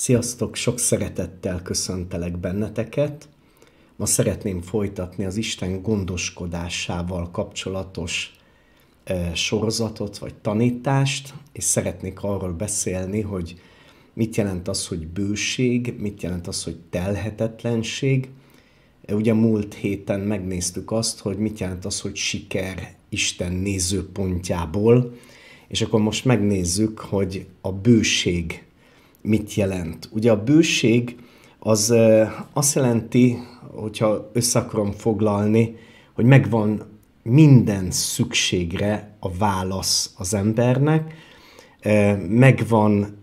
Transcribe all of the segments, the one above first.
Sziasztok, sok szeretettel köszöntelek benneteket. Ma szeretném folytatni az Isten gondoskodásával kapcsolatos e, sorozatot vagy tanítást, és szeretnék arról beszélni, hogy mit jelent az, hogy bőség, mit jelent az, hogy telhetetlenség. E, ugye múlt héten megnéztük azt, hogy mit jelent az, hogy siker Isten nézőpontjából, és akkor most megnézzük, hogy a bőség mit jelent. Ugye a bőség az azt jelenti, hogyha össze akarom foglalni, hogy megvan minden szükségre a válasz az embernek, megvan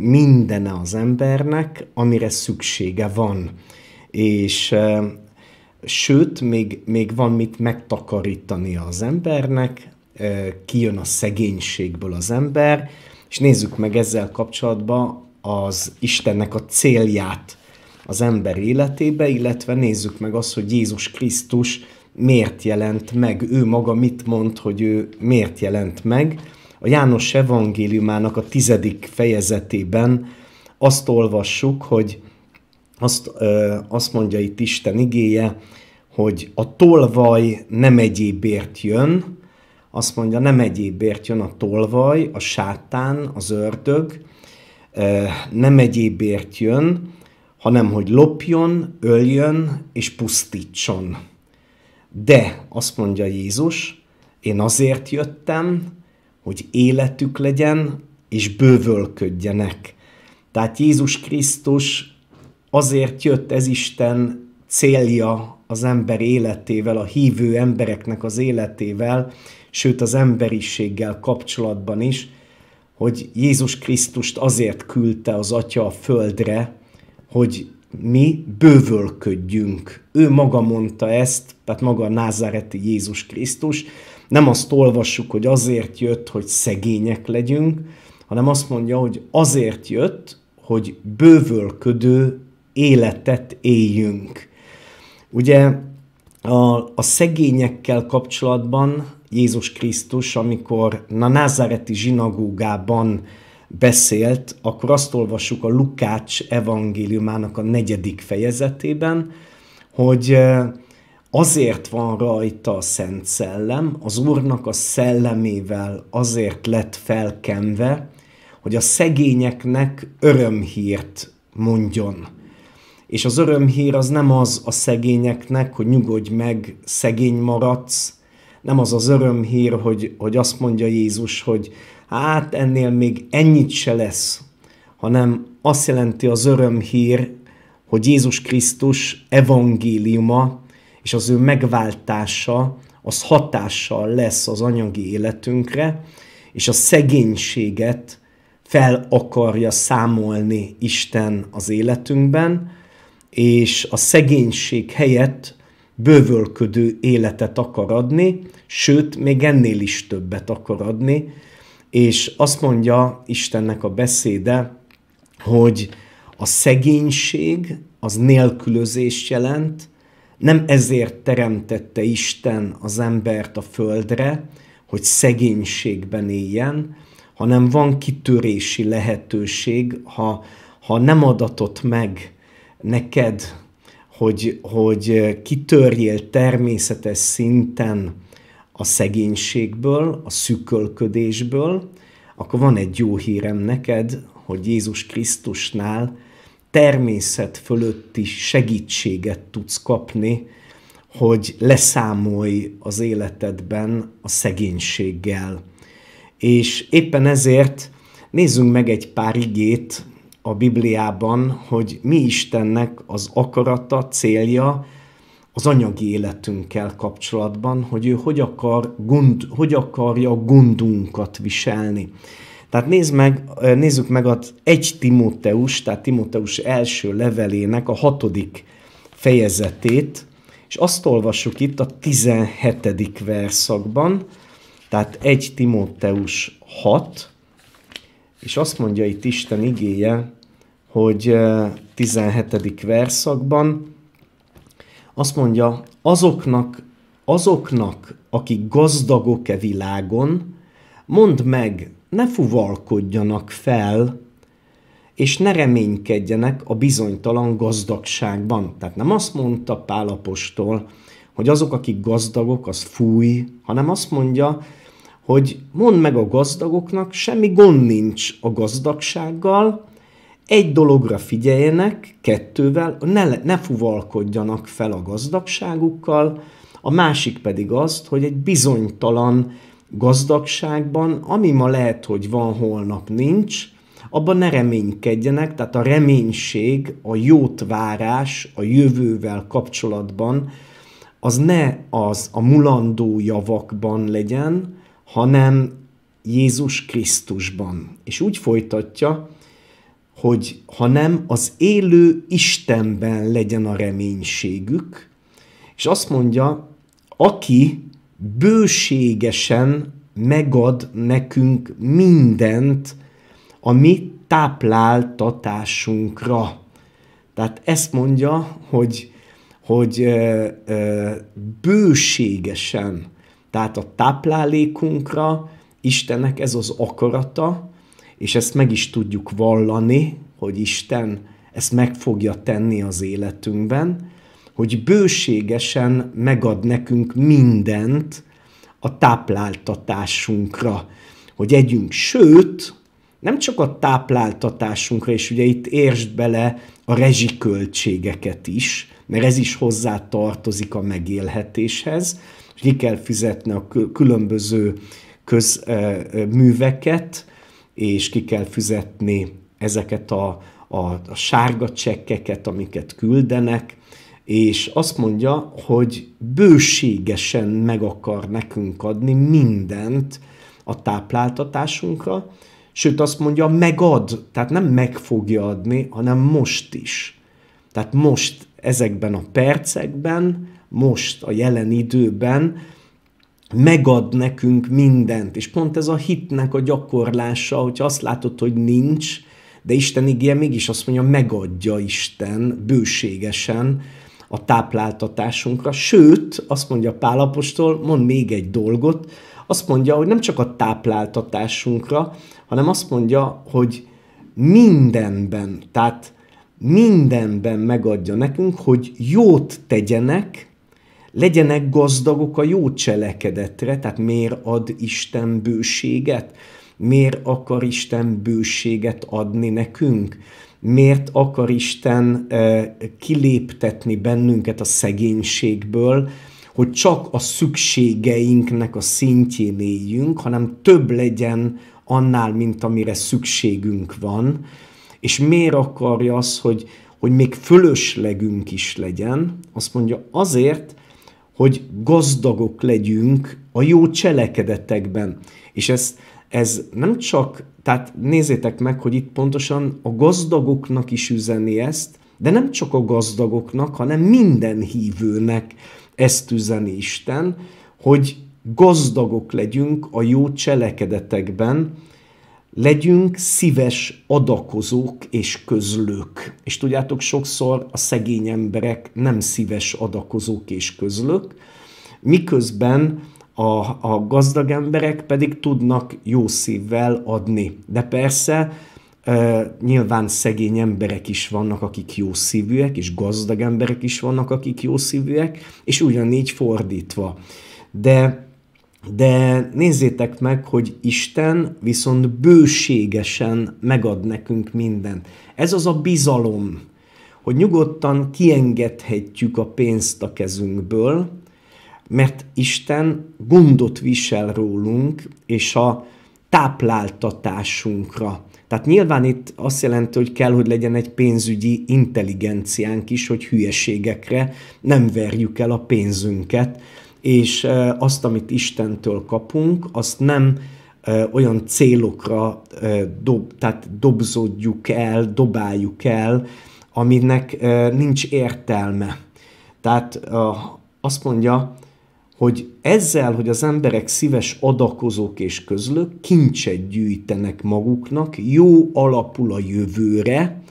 mindene az embernek, amire szüksége van. És sőt, még, még van mit megtakarítani az embernek, kijön a szegénységből az ember, és nézzük meg ezzel kapcsolatban az Istennek a célját az ember életébe, illetve nézzük meg azt, hogy Jézus Krisztus miért jelent meg, ő maga mit mond, hogy ő miért jelent meg. A János evangéliumának a tizedik fejezetében azt olvassuk, hogy azt, ö, azt mondja itt Isten igéje, hogy a tolvaj nem egyébért jön, azt mondja, nem egyébért jön a tolvaj, a sátán, az ördög, Eh, nem egyébért jön, hanem hogy lopjon, öljön és pusztítson. De azt mondja Jézus, én azért jöttem, hogy életük legyen, és bővölködjenek. Tehát Jézus Krisztus azért jött ez Isten célja az ember életével, a hívő embereknek az életével, sőt az emberiséggel kapcsolatban is, hogy Jézus Krisztust azért küldte az Atya a földre, hogy mi bővölködjünk. Ő maga mondta ezt, tehát maga a názáreti Jézus Krisztus. Nem azt olvassuk, hogy azért jött, hogy szegények legyünk, hanem azt mondja, hogy azért jött, hogy bővölködő életet éljünk. Ugye a, a szegényekkel kapcsolatban Jézus Krisztus, amikor a názáreti zsinagógában beszélt, akkor azt olvassuk a Lukács evangéliumának a negyedik fejezetében, hogy azért van rajta a Szent Szellem, az Úrnak a szellemével azért lett felkenve, hogy a szegényeknek örömhírt mondjon. És az örömhír az nem az a szegényeknek, hogy nyugodj meg, szegény maradsz, nem az az örömhír, hogy, hogy azt mondja Jézus, hogy hát ennél még ennyit se lesz, hanem azt jelenti az örömhír, hogy Jézus Krisztus evangéliuma és az ő megváltása, az hatással lesz az anyagi életünkre, és a szegénységet fel akarja számolni Isten az életünkben, és a szegénység helyett bővölködő életet akar adni, sőt, még ennél is többet akar adni, és azt mondja Istennek a beszéde, hogy a szegénység az nélkülözést jelent, nem ezért teremtette Isten az embert a földre, hogy szegénységben éljen, hanem van kitörési lehetőség, ha, ha nem adatott meg neked hogy, hogy eh, kitörjél természetes szinten a szegénységből, a szükölködésből, akkor van egy jó hírem neked, hogy Jézus Krisztusnál természet fölötti segítséget tudsz kapni, hogy leszámolj az életedben a szegénységgel. És éppen ezért nézzünk meg egy pár igét a Bibliában, hogy mi Istennek az akarata, célja az anyagi életünkkel kapcsolatban, hogy ő hogy, akar gond, hogy akarja gondunkat viselni. Tehát nézd meg, nézzük meg az egy Timóteus, tehát Timóteus első levelének a hatodik fejezetét, és azt olvassuk itt a 17. verszakban, tehát egy Timóteus 6, és azt mondja itt Isten igéje, hogy 17. Eh, verszakban azt mondja, azoknak, azoknak, akik gazdagok-e világon, mondd meg, ne fuvalkodjanak fel, és ne reménykedjenek a bizonytalan gazdagságban. Tehát nem azt mondta Pálapostól, hogy azok, akik gazdagok, az fúj, hanem azt mondja, hogy mondd meg a gazdagoknak, semmi gond nincs a gazdagsággal, egy dologra figyeljenek, kettővel, ne, ne fuvalkodjanak fel a gazdagságukkal, a másik pedig azt, hogy egy bizonytalan gazdagságban, ami ma lehet, hogy van, holnap nincs, abban ne reménykedjenek, tehát a reménység, a várás a jövővel kapcsolatban, az ne az a mulandó javakban legyen, hanem Jézus Krisztusban. És úgy folytatja, hogy ha nem az élő Istenben legyen a reménységük, és azt mondja, aki bőségesen megad nekünk mindent, ami tápláltatásunkra. Tehát ezt mondja, hogy, hogy bőségesen tehát a táplálékunkra Istennek ez az akarata, és ezt meg is tudjuk vallani, hogy Isten ezt meg fogja tenni az életünkben, hogy bőségesen megad nekünk mindent a tápláltatásunkra, hogy együnk. Sőt, nem csak a tápláltatásunkra, és ugye itt értsd bele a rezsiköltségeket is, mert ez is hozzá tartozik a megélhetéshez, és ki kell fizetni a különböző közműveket, és ki kell fizetni ezeket a, a, a sárga csekkeket, amiket küldenek, és azt mondja, hogy bőségesen meg akar nekünk adni mindent a tápláltatásunkra, sőt azt mondja, megad, tehát nem meg fogja adni, hanem most is. Tehát most ezekben a percekben most, a jelen időben, megad nekünk mindent. És pont ez a hitnek a gyakorlása, hogyha azt látod, hogy nincs, de Isten ígér mégis azt mondja, megadja Isten bőségesen a tápláltatásunkra. Sőt, azt mondja Pálapostól, mond még egy dolgot, azt mondja, hogy nem csak a tápláltatásunkra, hanem azt mondja, hogy mindenben, tehát mindenben megadja nekünk, hogy jót tegyenek, legyenek gazdagok a jó cselekedetre, tehát miért ad Isten bőséget? Miért akar Isten bőséget adni nekünk? Miért akar Isten e, kiléptetni bennünket a szegénységből, hogy csak a szükségeinknek a szintjén éljünk, hanem több legyen annál, mint amire szükségünk van, és miért akarja az, hogy, hogy még fölöslegünk is legyen, azt mondja azért, hogy gazdagok legyünk a jó cselekedetekben. És ez, ez nem csak, tehát nézzétek meg, hogy itt pontosan a gazdagoknak is üzeni ezt, de nem csak a gazdagoknak, hanem minden hívőnek ezt üzeni Isten, hogy gazdagok legyünk a jó cselekedetekben, legyünk szíves adakozók és közlők. És tudjátok, sokszor a szegény emberek nem szíves adakozók és közlők, miközben a, a gazdag emberek pedig tudnak jó szívvel adni. De persze nyilván szegény emberek is vannak, akik jó szívűek, és gazdag emberek is vannak, akik jó szívűek, és ugyanígy fordítva. De de nézzétek meg, hogy Isten viszont bőségesen megad nekünk mindent. Ez az a bizalom, hogy nyugodtan kiengedhetjük a pénzt a kezünkből, mert Isten gondot visel rólunk, és a tápláltatásunkra. Tehát nyilván itt azt jelenti, hogy kell, hogy legyen egy pénzügyi intelligenciánk is, hogy hülyeségekre nem verjük el a pénzünket, és azt, amit Istentől kapunk, azt nem olyan célokra dob, tehát dobzódjuk el, dobáljuk el, aminek nincs értelme. Tehát azt mondja, hogy ezzel, hogy az emberek szíves adakozók és közlők kincset gyűjtenek maguknak, jó alapul a jövőre,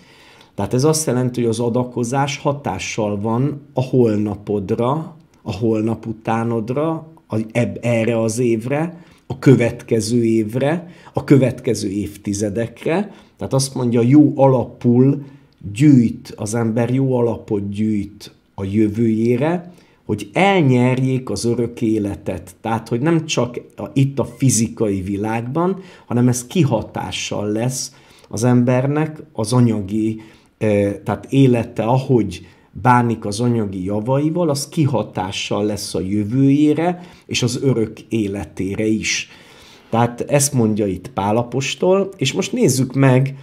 tehát ez azt jelenti, hogy az adakozás hatással van a holnapodra, a holnap utánodra, a, eb, erre az évre, a következő évre, a következő évtizedekre. Tehát azt mondja, jó alapul gyűjt, az ember jó alapot gyűjt a jövőjére, hogy elnyerjék az örök életet. Tehát, hogy nem csak a, itt a fizikai világban, hanem ez kihatással lesz az embernek az anyagi, tehát élete, ahogy bánik az anyagi javaival, az kihatással lesz a jövőjére és az örök életére is. Tehát ezt mondja itt Pálapostól, és most nézzük meg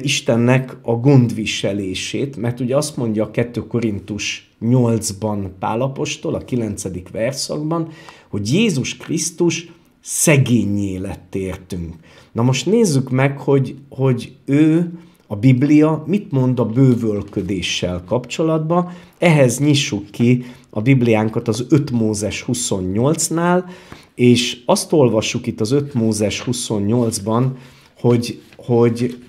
Istennek a gondviselését, mert ugye azt mondja a 2 Korintus 8-ban Pálapostól, a 9. verszakban, hogy Jézus Krisztus szegényé lett értünk. Na most nézzük meg, hogy, hogy ő a Biblia mit mond a bővölködéssel kapcsolatban. Ehhez nyissuk ki a Bibliánkat az 5 Mózes 28-nál, és azt olvassuk itt az 5 Mózes 28-ban, hogy, hogy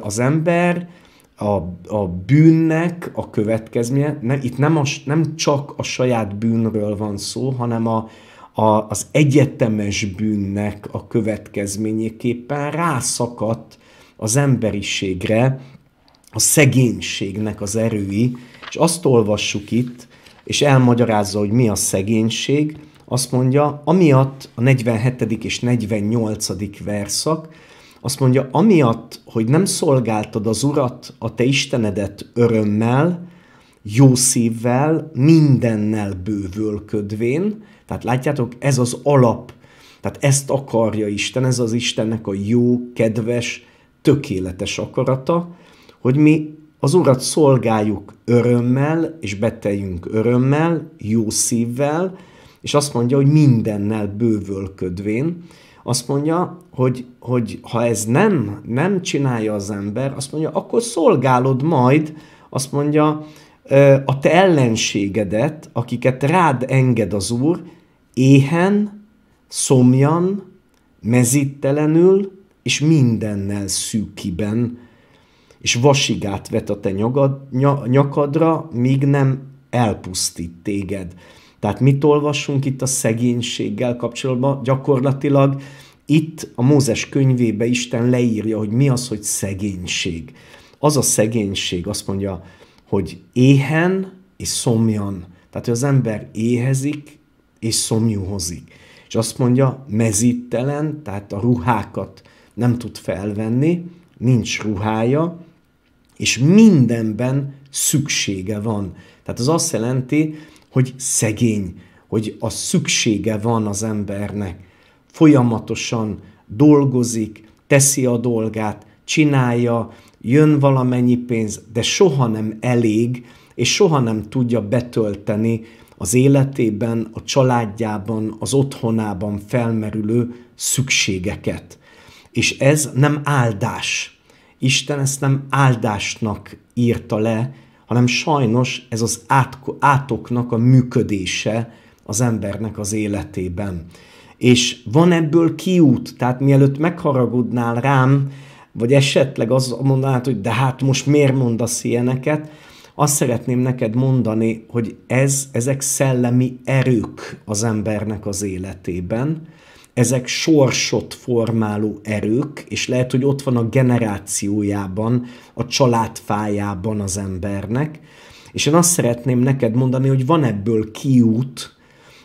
az ember a, a bűnnek a következménye, nem, itt nem, a, nem csak a saját bűnről van szó, hanem a, a, az egyetemes bűnnek a következményéképpen rászakadt az emberiségre a szegénységnek az erői, és azt olvassuk itt, és elmagyarázza, hogy mi a szegénység, azt mondja, amiatt a 47. és 48. verszak, azt mondja, amiatt, hogy nem szolgáltad az Urat, a te Istenedet örömmel, jó szívvel, mindennel bővölködvén. Tehát látjátok, ez az alap. Tehát ezt akarja Isten, ez az Istennek a jó, kedves, tökéletes akarata, hogy mi az Urat szolgáljuk örömmel, és beteljünk örömmel, jó szívvel, és azt mondja, hogy mindennel bővölködvén. Azt mondja, hogy, hogy ha ez nem, nem csinálja az ember, azt mondja, akkor szolgálod majd, azt mondja, a te ellenségedet, akiket rád enged az Úr, éhen, szomjan, mezítelenül, és mindennel szűkiben, és vasigát vet a te nyagad, nyakadra, míg nem elpusztít téged. Tehát mit olvasunk itt a szegénységgel kapcsolatban? Gyakorlatilag itt a Mózes könyvébe Isten leírja, hogy mi az, hogy szegénység. Az a szegénység, azt mondja, hogy éhen és szomjan. Tehát, hogy az ember éhezik és szomjúhozik. És azt mondja, mezítelen, tehát a ruhákat nem tud felvenni, nincs ruhája, és mindenben szüksége van. Tehát az azt jelenti, hogy szegény, hogy a szüksége van az embernek. Folyamatosan dolgozik, teszi a dolgát, csinálja, jön valamennyi pénz, de soha nem elég, és soha nem tudja betölteni az életében, a családjában, az otthonában felmerülő szükségeket. És ez nem áldás. Isten ezt nem áldásnak írta le, hanem sajnos ez az átko, átoknak a működése az embernek az életében. És van ebből kiút, tehát mielőtt megharagudnál rám, vagy esetleg azt mondanád, hogy de hát most miért mondasz ilyeneket, azt szeretném neked mondani, hogy ez, ezek szellemi erők az embernek az életében, ezek sorsot formáló erők, és lehet, hogy ott van a generációjában, a családfájában az embernek, és én azt szeretném neked mondani, hogy van ebből kiút,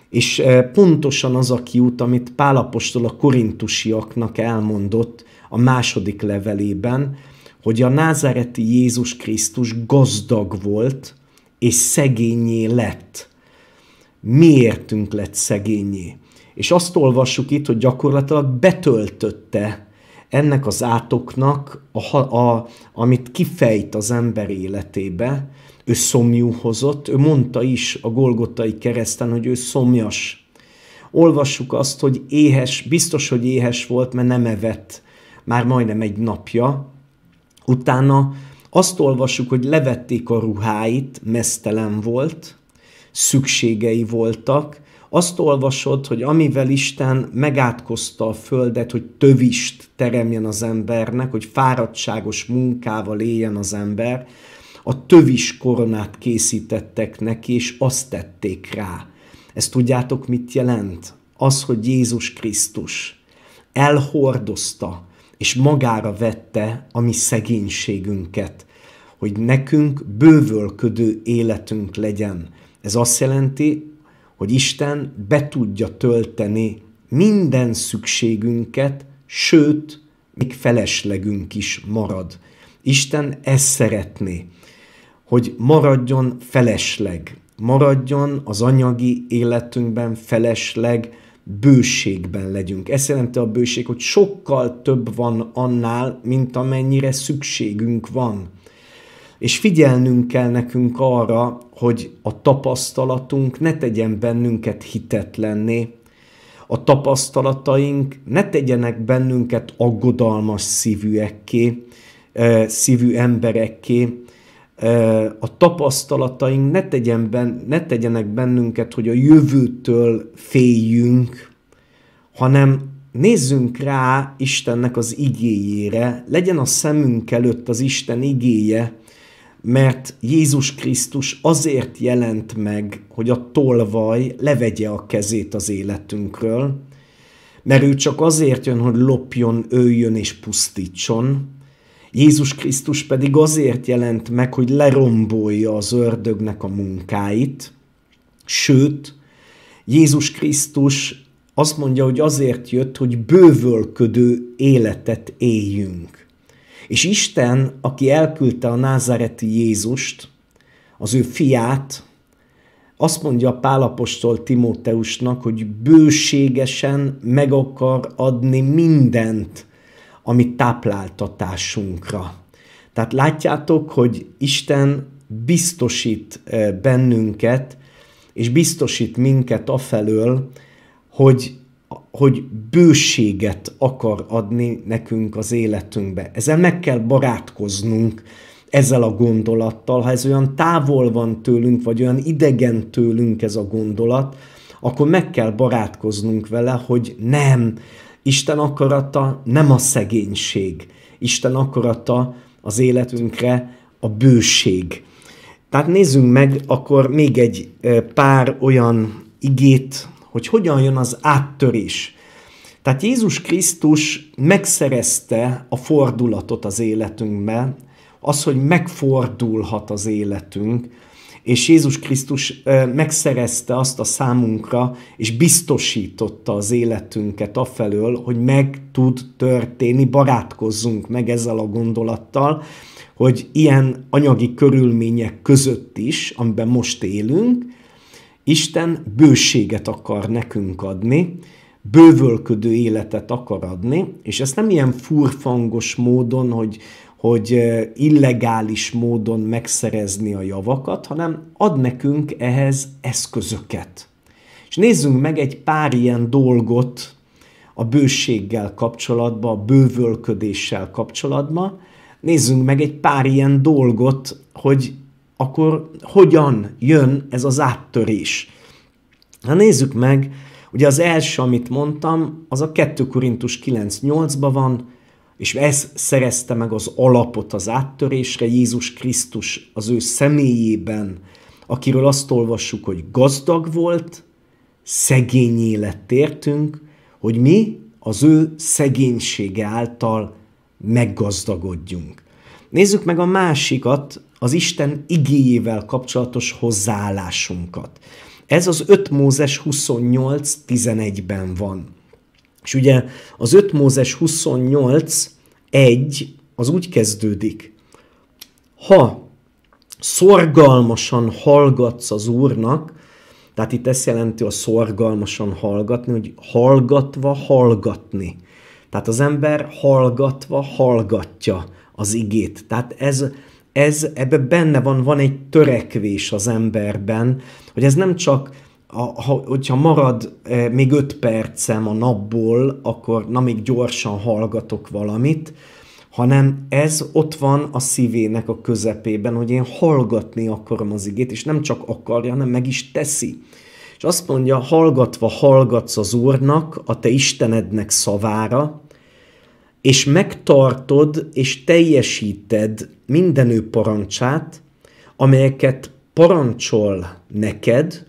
és eh, pontosan az a kiút, amit Pálapostól a korintusiaknak elmondott a második levelében, hogy a názáreti Jézus Krisztus gazdag volt, és szegényé lett. Miértünk lett szegényé? És azt olvassuk itt, hogy gyakorlatilag betöltötte ennek az átoknak, a, a, amit kifejt az ember életébe, ő szomjúhozott, ő mondta is a Golgotai kereszten, hogy ő szomjas. Olvassuk azt, hogy éhes, biztos, hogy éhes volt, mert nem evett már majdnem egy napja. Utána azt olvassuk, hogy levették a ruháit, mesztelen volt, szükségei voltak, azt olvasod, hogy amivel Isten megátkozta a földet, hogy tövist teremjen az embernek, hogy fáradtságos munkával éljen az ember, a tövis koronát készítettek neki, és azt tették rá. Ezt tudjátok, mit jelent? Az, hogy Jézus Krisztus elhordozta, és magára vette a mi szegénységünket, hogy nekünk bővölködő életünk legyen. Ez azt jelenti, hogy Isten be tudja tölteni minden szükségünket, sőt, még feleslegünk is marad. Isten ezt szeretné, hogy maradjon felesleg, maradjon az anyagi életünkben felesleg, bőségben legyünk. Ez jelenti a bőség, hogy sokkal több van annál, mint amennyire szükségünk van. És figyelnünk kell nekünk arra, hogy a tapasztalatunk ne tegyen bennünket hitetlenné, a tapasztalataink ne tegyenek bennünket aggodalmas szívűekké, e, szívű emberekké, e, a tapasztalataink ne, tegyen ben, ne tegyenek bennünket, hogy a jövőtől féljünk, hanem nézzünk rá Istennek az igéjére, legyen a szemünk előtt az Isten igéje, mert Jézus Krisztus azért jelent meg, hogy a tolvaj levegye a kezét az életünkről, mert ő csak azért jön, hogy lopjon, öljön és pusztítson. Jézus Krisztus pedig azért jelent meg, hogy lerombolja az ördögnek a munkáit, sőt, Jézus Krisztus azt mondja, hogy azért jött, hogy bővölködő életet éljünk. És Isten, aki elküldte a názáreti Jézust, az ő fiát, azt mondja Pálapostól Timóteusnak, hogy bőségesen meg akar adni mindent, ami tápláltatásunkra. Tehát látjátok, hogy Isten biztosít eh, bennünket, és biztosít minket afelől, hogy hogy bőséget akar adni nekünk az életünkbe. Ezzel meg kell barátkoznunk, ezzel a gondolattal. Ha ez olyan távol van tőlünk, vagy olyan idegen tőlünk ez a gondolat, akkor meg kell barátkoznunk vele, hogy nem, Isten akarata nem a szegénység. Isten akarata az életünkre a bőség. Tehát nézzünk meg akkor még egy eh, pár olyan igét, hogy hogyan jön az áttörés. Tehát Jézus Krisztus megszerezte a fordulatot az életünkben, az, hogy megfordulhat az életünk, és Jézus Krisztus megszerezte azt a számunkra, és biztosította az életünket afelől, hogy meg tud történni, barátkozzunk meg ezzel a gondolattal, hogy ilyen anyagi körülmények között is, amiben most élünk, Isten bőséget akar nekünk adni, bővölködő életet akar adni, és ezt nem ilyen furfangos módon, hogy, hogy illegális módon megszerezni a javakat, hanem ad nekünk ehhez eszközöket. És nézzünk meg egy pár ilyen dolgot a bőséggel kapcsolatban, a bővölködéssel kapcsolatban. Nézzünk meg egy pár ilyen dolgot, hogy akkor hogyan jön ez az áttörés? Na nézzük meg, ugye az első, amit mondtam, az a 2 Korintus 9.8-ban van, és ez szerezte meg az alapot az áttörésre, Jézus Krisztus az ő személyében, akiről azt olvassuk, hogy gazdag volt, szegény lett értünk, hogy mi az ő szegénysége által meggazdagodjunk. Nézzük meg a másikat, az Isten igéjével kapcsolatos hozzáállásunkat. Ez az 5 Mózes 28.11-ben van. És ugye az 5 Mózes 28.1 az úgy kezdődik. Ha szorgalmasan hallgatsz az Úrnak, tehát itt ezt jelenti a szorgalmasan hallgatni, hogy hallgatva hallgatni. Tehát az ember hallgatva hallgatja az igét. Tehát ez ez ebbe benne van, van egy törekvés az emberben, hogy ez nem csak a, ha, hogyha marad e, még öt percem a napból, akkor na még gyorsan hallgatok valamit, hanem ez ott van a szívének a közepében, hogy én hallgatni akarom az igét, és nem csak akarja, hanem meg is teszi. És azt mondja, hallgatva hallgatsz az Úrnak, a te Istenednek szavára, és megtartod és teljesíted mindenő parancsát, amelyeket parancsol neked,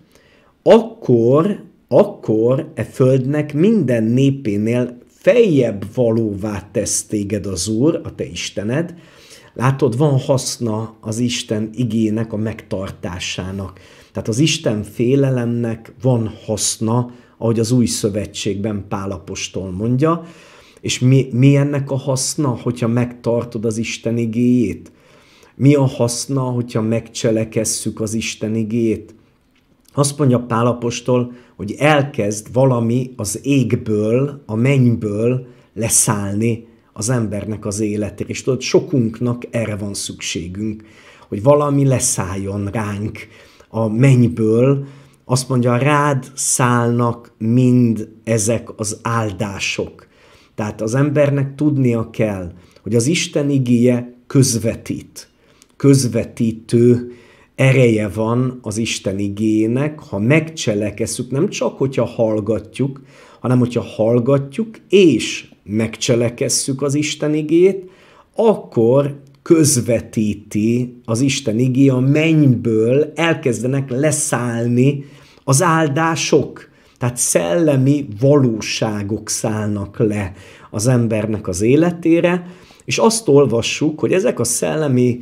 akkor, akkor e földnek minden népénél feljebb valóvá tesz téged az Úr, a te Istened. Látod, van haszna az Isten igének a megtartásának. Tehát az Isten félelemnek van haszna, ahogy az új szövetségben Pálapostól mondja, és mi, mi ennek a haszna, hogyha megtartod az Isten igéjét? Mi a haszna, hogyha megcselekesszük az Isten igéjét? Azt mondja Pálapostól, hogy elkezd valami az égből, a mennyből leszállni az embernek az életére. És tudod, sokunknak erre van szükségünk, hogy valami leszálljon ránk a mennyből. Azt mondja, rád szállnak mind ezek az áldások. Tehát az embernek tudnia kell, hogy az Isten igéje közvetít, közvetítő ereje van az Isten igének, ha megcselekeszük, nem csak, hogyha hallgatjuk, hanem hogyha hallgatjuk és megcselekesszük az Isten igét, akkor közvetíti az Isten igé a mennyből, elkezdenek leszállni az áldások. Tehát szellemi valóságok szállnak le az embernek az életére, és azt olvassuk, hogy ezek a szellemi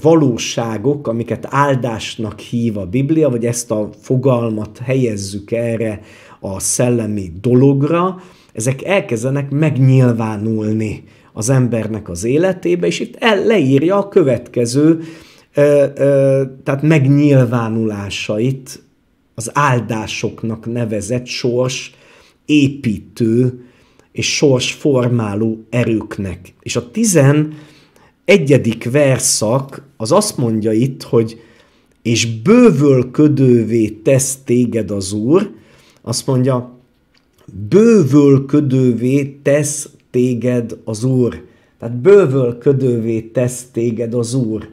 valóságok, amiket áldásnak hív a Biblia, vagy ezt a fogalmat helyezzük erre a szellemi dologra, ezek elkezdenek megnyilvánulni az embernek az életébe, és itt el, leírja a következő, tehát megnyilvánulásait az áldásoknak nevezett sors építő és sors formáló erőknek. És a 11. verszak az azt mondja itt, hogy és bővölködővé tesz téged az Úr, azt mondja, bővölködővé tesz téged az Úr. Tehát bővölködővé tesz téged az Úr.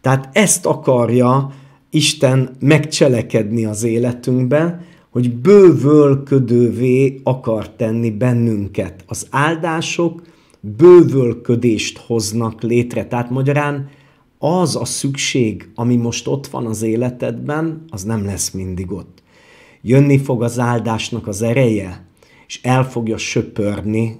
Tehát ezt akarja Isten megcselekedni az életünkben, hogy bővölködővé akar tenni bennünket. Az áldások bővölködést hoznak létre. Tehát magyarán az a szükség, ami most ott van az életedben, az nem lesz mindig ott. Jönni fog az áldásnak az ereje, és el fogja söpörni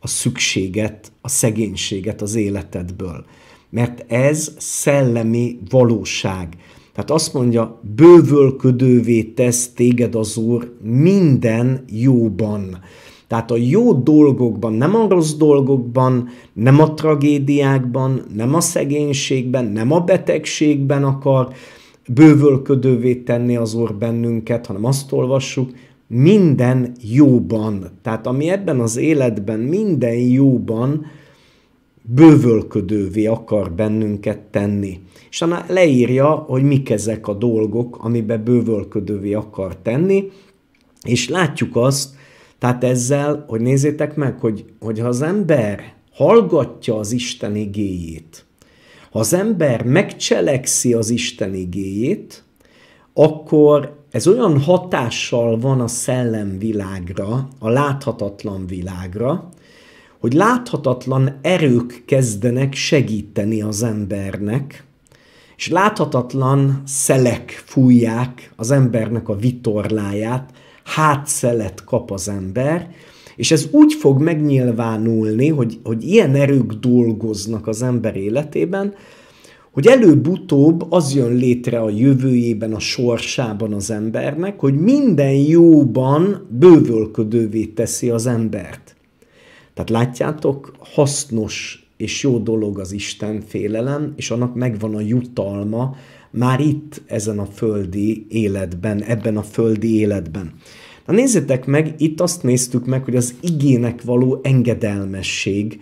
a szükséget, a szegénységet az életedből. Mert ez szellemi valóság. Tehát azt mondja, bővölködővé tesz téged az Úr minden jóban. Tehát a jó dolgokban, nem a rossz dolgokban, nem a tragédiákban, nem a szegénységben, nem a betegségben akar bővölködővé tenni az Úr bennünket, hanem azt olvassuk, minden jóban. Tehát ami ebben az életben, minden jóban, bővölködővé akar bennünket tenni. És leírja, hogy mik ezek a dolgok, amiben bővölködővé akar tenni, és látjuk azt, tehát ezzel, hogy nézzétek meg, hogy, hogy ha az ember hallgatja az Isten igéjét, ha az ember megcselekszi az Isten igéjét, akkor ez olyan hatással van a szellemvilágra, a láthatatlan világra, hogy láthatatlan erők kezdenek segíteni az embernek, és láthatatlan szelek fújják az embernek a vitorláját, hátszelet kap az ember, és ez úgy fog megnyilvánulni, hogy, hogy ilyen erők dolgoznak az ember életében, hogy előbb-utóbb az jön létre a jövőjében, a sorsában az embernek, hogy minden jóban bővölködővé teszi az embert. Tehát látjátok, hasznos és jó dolog az Isten félelem, és annak megvan a jutalma már itt, ezen a földi életben, ebben a földi életben. Na nézzétek meg, itt azt néztük meg, hogy az igének való engedelmesség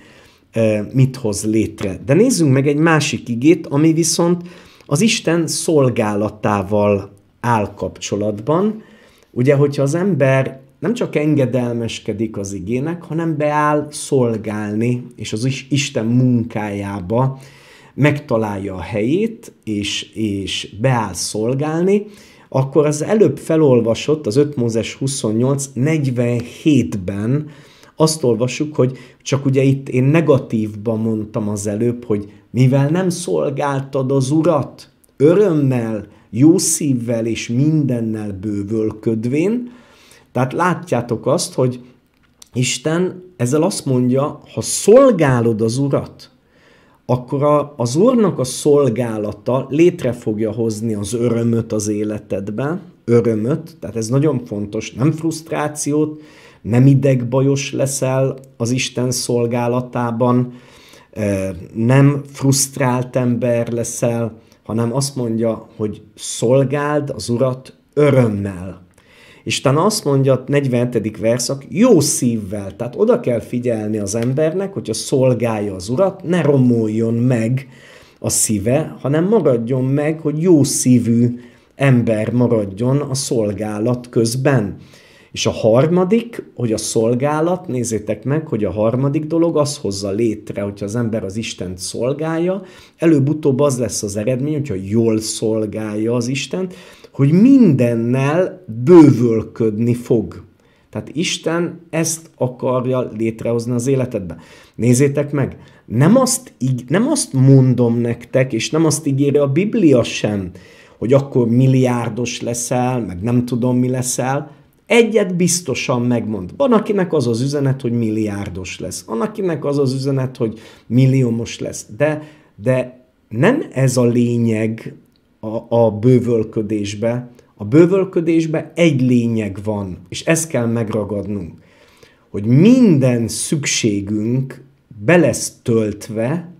e, mit hoz létre. De nézzünk meg egy másik igét, ami viszont az Isten szolgálatával áll kapcsolatban. Ugye, hogyha az ember nem csak engedelmeskedik az igének, hanem beáll szolgálni, és az Isten munkájába megtalálja a helyét, és, és beáll szolgálni, akkor az előbb felolvasott, az 5 Mózes 2847 ben azt olvasjuk, hogy csak ugye itt én negatívban mondtam az előbb, hogy mivel nem szolgáltad az Urat, örömmel, jó szívvel és mindennel bővölködvén, tehát látjátok azt, hogy Isten ezzel azt mondja, ha szolgálod az Urat, akkor a, az Úrnak a szolgálata létre fogja hozni az örömöt az életedbe, örömöt, tehát ez nagyon fontos, nem frusztrációt, nem idegbajos leszel az Isten szolgálatában, nem frusztrált ember leszel, hanem azt mondja, hogy szolgáld az Urat örömmel. És utána azt mondja a 47. verszak, jó szívvel, tehát oda kell figyelni az embernek, hogyha szolgálja az urat, ne romoljon meg a szíve, hanem maradjon meg, hogy jó szívű ember maradjon a szolgálat közben. És a harmadik, hogy a szolgálat, nézzétek meg, hogy a harmadik dolog az hozza létre, hogyha az ember az Istent szolgálja, előbb-utóbb az lesz az eredmény, hogyha jól szolgálja az Istent, hogy mindennel bővölködni fog. Tehát Isten ezt akarja létrehozni az életedbe. Nézzétek meg, nem azt, nem azt mondom nektek, és nem azt ígéri a Biblia sem, hogy akkor milliárdos leszel, meg nem tudom mi leszel. Egyet biztosan megmond. Van, akinek az az üzenet, hogy milliárdos lesz. Van, akinek az az üzenet, hogy milliómos lesz. De, de nem ez a lényeg a, a bővölködésbe. A bővölködésbe egy lényeg van, és ezt kell megragadnunk, hogy minden szükségünk be lesz töltve,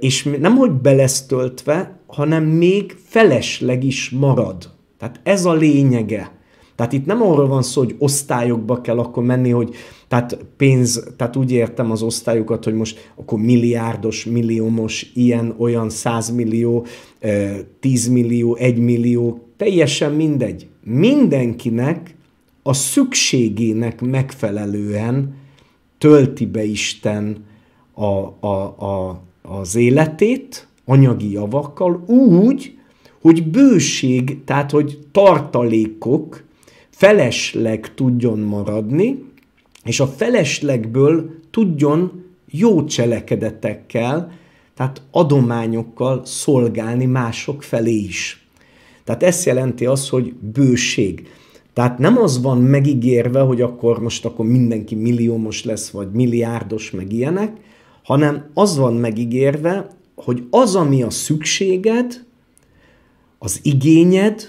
és nem hogy be lesz töltve, hanem még felesleg is marad. Tehát ez a lényege. Tehát itt nem arról van szó, hogy osztályokba kell akkor menni, hogy tehát pénz, tehát úgy értem az osztályokat, hogy most akkor milliárdos, milliómos, ilyen, olyan, százmillió, 10 millió, 1 millió, teljesen mindegy. Mindenkinek a szükségének megfelelően tölti be Isten a, a, a, az életét anyagi javakkal úgy, hogy bőség, tehát hogy tartalékok felesleg tudjon maradni, és a feleslegből tudjon jó cselekedetekkel, tehát adományokkal szolgálni mások felé is. Tehát ez jelenti az, hogy bőség. Tehát nem az van megígérve, hogy akkor most akkor mindenki milliómos lesz, vagy milliárdos, meg ilyenek, hanem az van megígérve, hogy az, ami a szükséged, az igényed,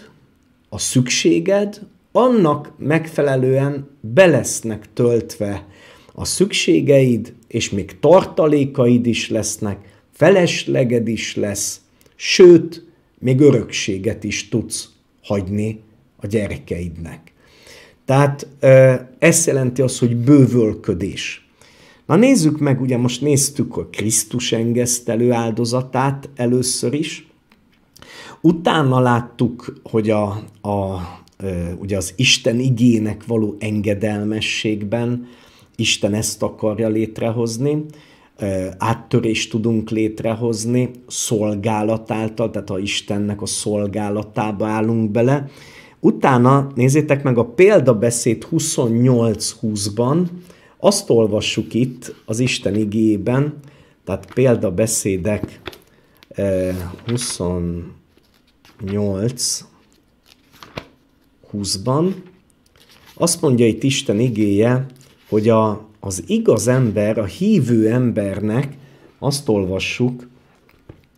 a szükséged, annak megfelelően belesznek töltve a szükségeid, és még tartalékaid is lesznek, felesleged is lesz, sőt, még örökséget is tudsz hagyni a gyerekeidnek. Tehát ez jelenti az, hogy bővölködés. Na nézzük meg, ugye most néztük a Krisztus engesztelő áldozatát először is, utána láttuk, hogy a, a, ugye az Isten igének való engedelmességben Isten ezt akarja létrehozni, áttörést tudunk létrehozni szolgálat által, tehát a Istennek a szolgálatába állunk bele. Utána nézzétek meg a példabeszéd 20 ban azt olvassuk itt az Isten igében, tehát példabeszédek 28 20-ban, azt mondja itt Isten igéje, hogy a az igaz ember, a hívő embernek azt olvassuk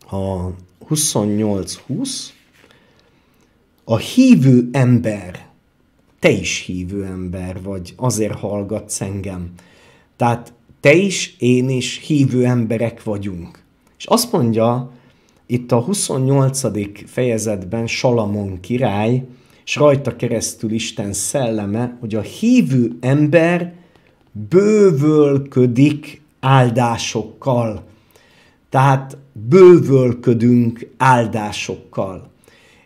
a 28-20, a hívő ember, te is hívő ember vagy, azért hallgatsz engem. Tehát te is, én is hívő emberek vagyunk. És azt mondja itt a 28. fejezetben Salamon király, és rajta keresztül Isten szelleme, hogy a hívő ember bővölködik áldásokkal. Tehát bővölködünk áldásokkal.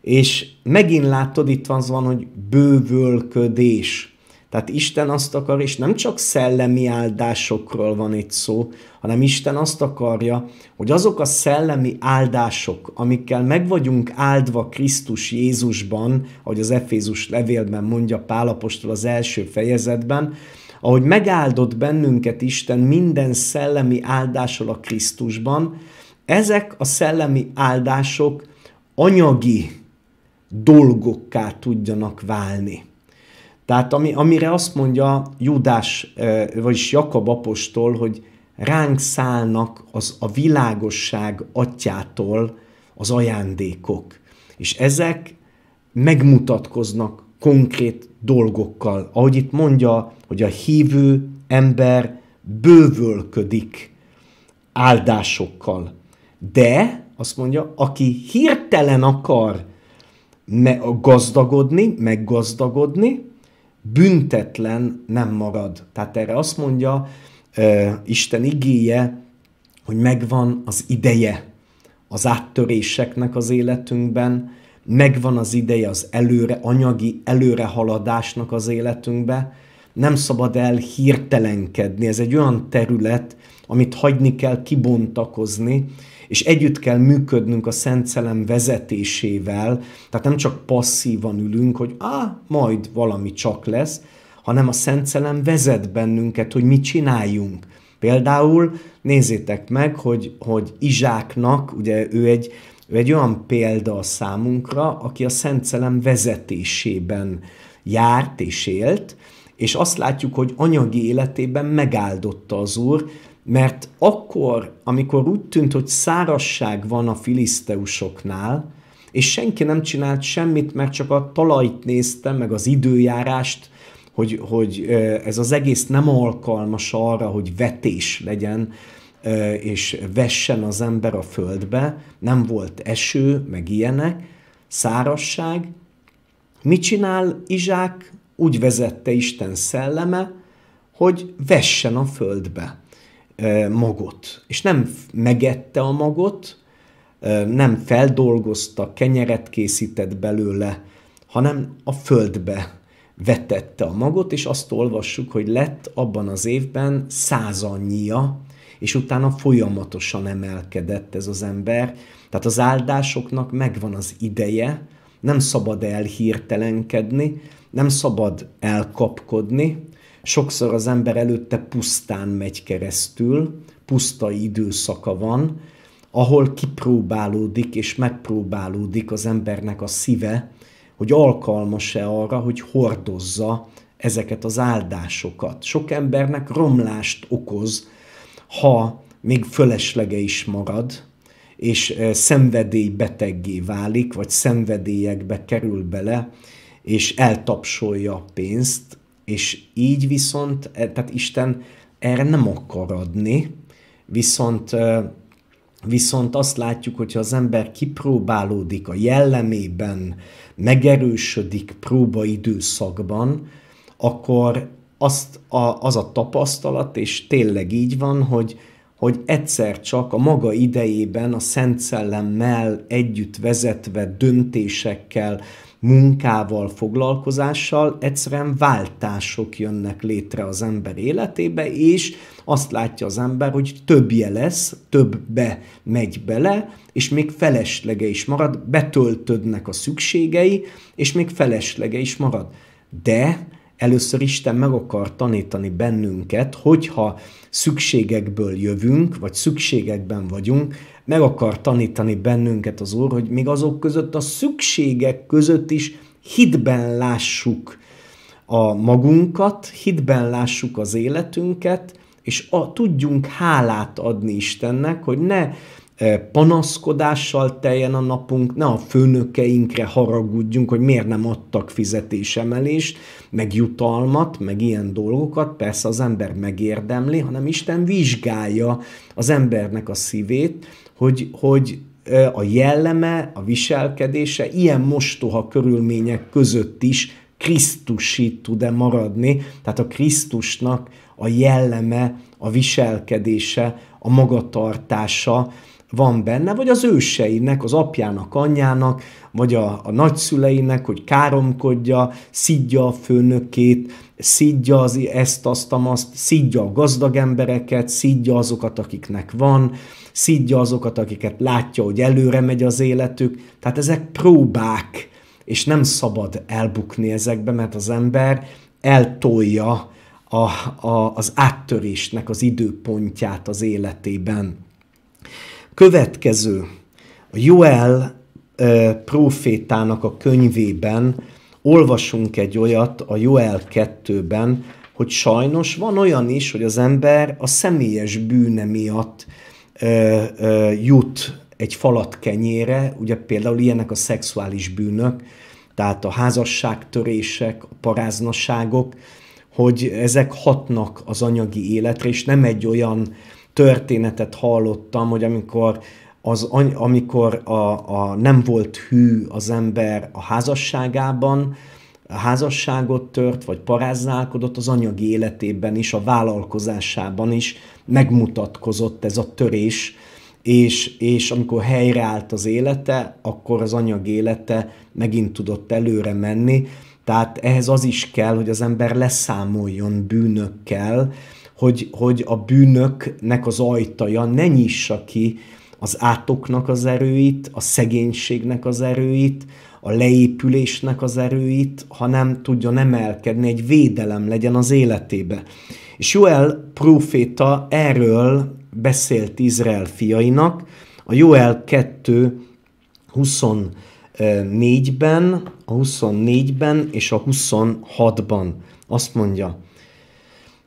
És megint látod, itt van, van, szóval, hogy bővölködés. Tehát Isten azt akar, és nem csak szellemi áldásokról van itt szó, hanem Isten azt akarja, hogy azok a szellemi áldások, amikkel meg vagyunk áldva Krisztus Jézusban, ahogy az Efézus levélben mondja Pálapostól az első fejezetben, ahogy megáldott bennünket Isten minden szellemi áldással a Krisztusban, ezek a szellemi áldások anyagi dolgokká tudjanak válni. Tehát ami, amire azt mondja Judás, eh, vagyis Jakab apostol, hogy ránk szállnak az a világosság atyától az ajándékok. És ezek megmutatkoznak konkrét dolgokkal. Ahogy itt mondja, hogy a hívő ember bővölködik áldásokkal. De, azt mondja, aki hirtelen akar me- gazdagodni, meggazdagodni, büntetlen nem marad. Tehát erre azt mondja uh, Isten igéje, hogy megvan az ideje az áttöréseknek az életünkben, megvan az ideje az előre, anyagi előrehaladásnak az életünkbe, nem szabad el hirtelenkedni. Ez egy olyan terület, amit hagyni kell kibontakozni, és együtt kell működnünk a Szent Szelem vezetésével, tehát nem csak passzívan ülünk, hogy á, majd valami csak lesz, hanem a Szent Szelem vezet bennünket, hogy mit csináljunk. Például nézzétek meg, hogy, hogy Izsáknak, ugye ő egy ő egy olyan példa a számunkra, aki a Szent Szelem vezetésében járt és élt, és azt látjuk, hogy anyagi életében megáldotta az Úr, mert akkor, amikor úgy tűnt, hogy szárasság van a filiszteusoknál, és senki nem csinált semmit, mert csak a talajt nézte, meg az időjárást, hogy, hogy ez az egész nem alkalmas arra, hogy vetés legyen, és vessen az ember a földbe, nem volt eső, meg ilyenek, szárasság. Mit csinál Izsák? Úgy vezette Isten szelleme, hogy vessen a földbe magot. És nem megette a magot, nem feldolgozta, kenyeret készített belőle, hanem a földbe vetette a magot, és azt olvassuk, hogy lett abban az évben százannyia és utána folyamatosan emelkedett ez az ember. Tehát az áldásoknak megvan az ideje, nem szabad elhirtelenkedni, nem szabad elkapkodni. Sokszor az ember előtte pusztán megy keresztül, pusztai időszaka van, ahol kipróbálódik és megpróbálódik az embernek a szíve, hogy alkalmas-e arra, hogy hordozza ezeket az áldásokat. Sok embernek romlást okoz ha még fölöslege is marad, és eh, szenvedélybeteggé válik, vagy szenvedélyekbe kerül bele, és eltapsolja a pénzt, és így viszont, eh, tehát Isten erre nem akar adni, viszont, eh, viszont azt látjuk, hogyha az ember kipróbálódik a jellemében, megerősödik próbaidőszakban, akkor azt a, az a tapasztalat, és tényleg így van, hogy, hogy egyszer csak a maga idejében a Szent Szellemmel együtt vezetve döntésekkel, munkával, foglalkozással egyszerűen váltások jönnek létre az ember életébe, és azt látja az ember, hogy többje lesz, többbe megy bele, és még feleslege is marad, betöltödnek a szükségei, és még feleslege is marad. De Először Isten meg akar tanítani bennünket, hogyha szükségekből jövünk, vagy szükségekben vagyunk, meg akar tanítani bennünket az Úr, hogy még azok között, a szükségek között is hitben lássuk a magunkat, hitben lássuk az életünket, és a, tudjunk hálát adni Istennek, hogy ne panaszkodással teljen a napunk, ne a főnökeinkre haragudjunk, hogy miért nem adtak fizetésemelést, meg jutalmat, meg ilyen dolgokat, persze az ember megérdemli, hanem Isten vizsgálja az embernek a szívét, hogy, hogy a jelleme, a viselkedése ilyen mostoha körülmények között is Krisztusi tud-e maradni, tehát a Krisztusnak a jelleme, a viselkedése, a magatartása, van benne, vagy az őseinek, az apjának, anyjának, vagy a, a nagyszüleinek, hogy káromkodja, szidja a főnökét, szidja az ezt, azt, azt, szidja a gazdag embereket, szidja azokat, akiknek van, szidja azokat, akiket látja, hogy előre megy az életük. Tehát ezek próbák, és nem szabad elbukni ezekbe, mert az ember eltolja a, a, az áttörésnek az időpontját az életében. Következő, a Joel e, profétának a könyvében olvasunk egy olyat a Joel 2-ben, hogy sajnos van olyan is, hogy az ember a személyes bűne miatt e, e, jut egy falat kenyére, ugye például ilyenek a szexuális bűnök, tehát a házasságtörések, a paráznaságok, hogy ezek hatnak az anyagi életre, és nem egy olyan történetet hallottam, hogy amikor az, amikor a, a, nem volt hű az ember a házasságában, a házasságot tört, vagy paráználkodott, az anyagi életében is, a vállalkozásában is megmutatkozott ez a törés, és, és amikor helyreállt az élete, akkor az anyag élete megint tudott előre menni. Tehát ehhez az is kell, hogy az ember leszámoljon bűnökkel, hogy, hogy a bűnöknek az ajtaja ne nyissa ki az átoknak az erőit, a szegénységnek az erőit, a leépülésnek az erőit, hanem tudjon emelkedni, egy védelem legyen az életébe. És Joel próféta erről beszélt Izrael fiainak, a Joel 2 24-ben, a 24-ben és a 26-ban. Azt mondja,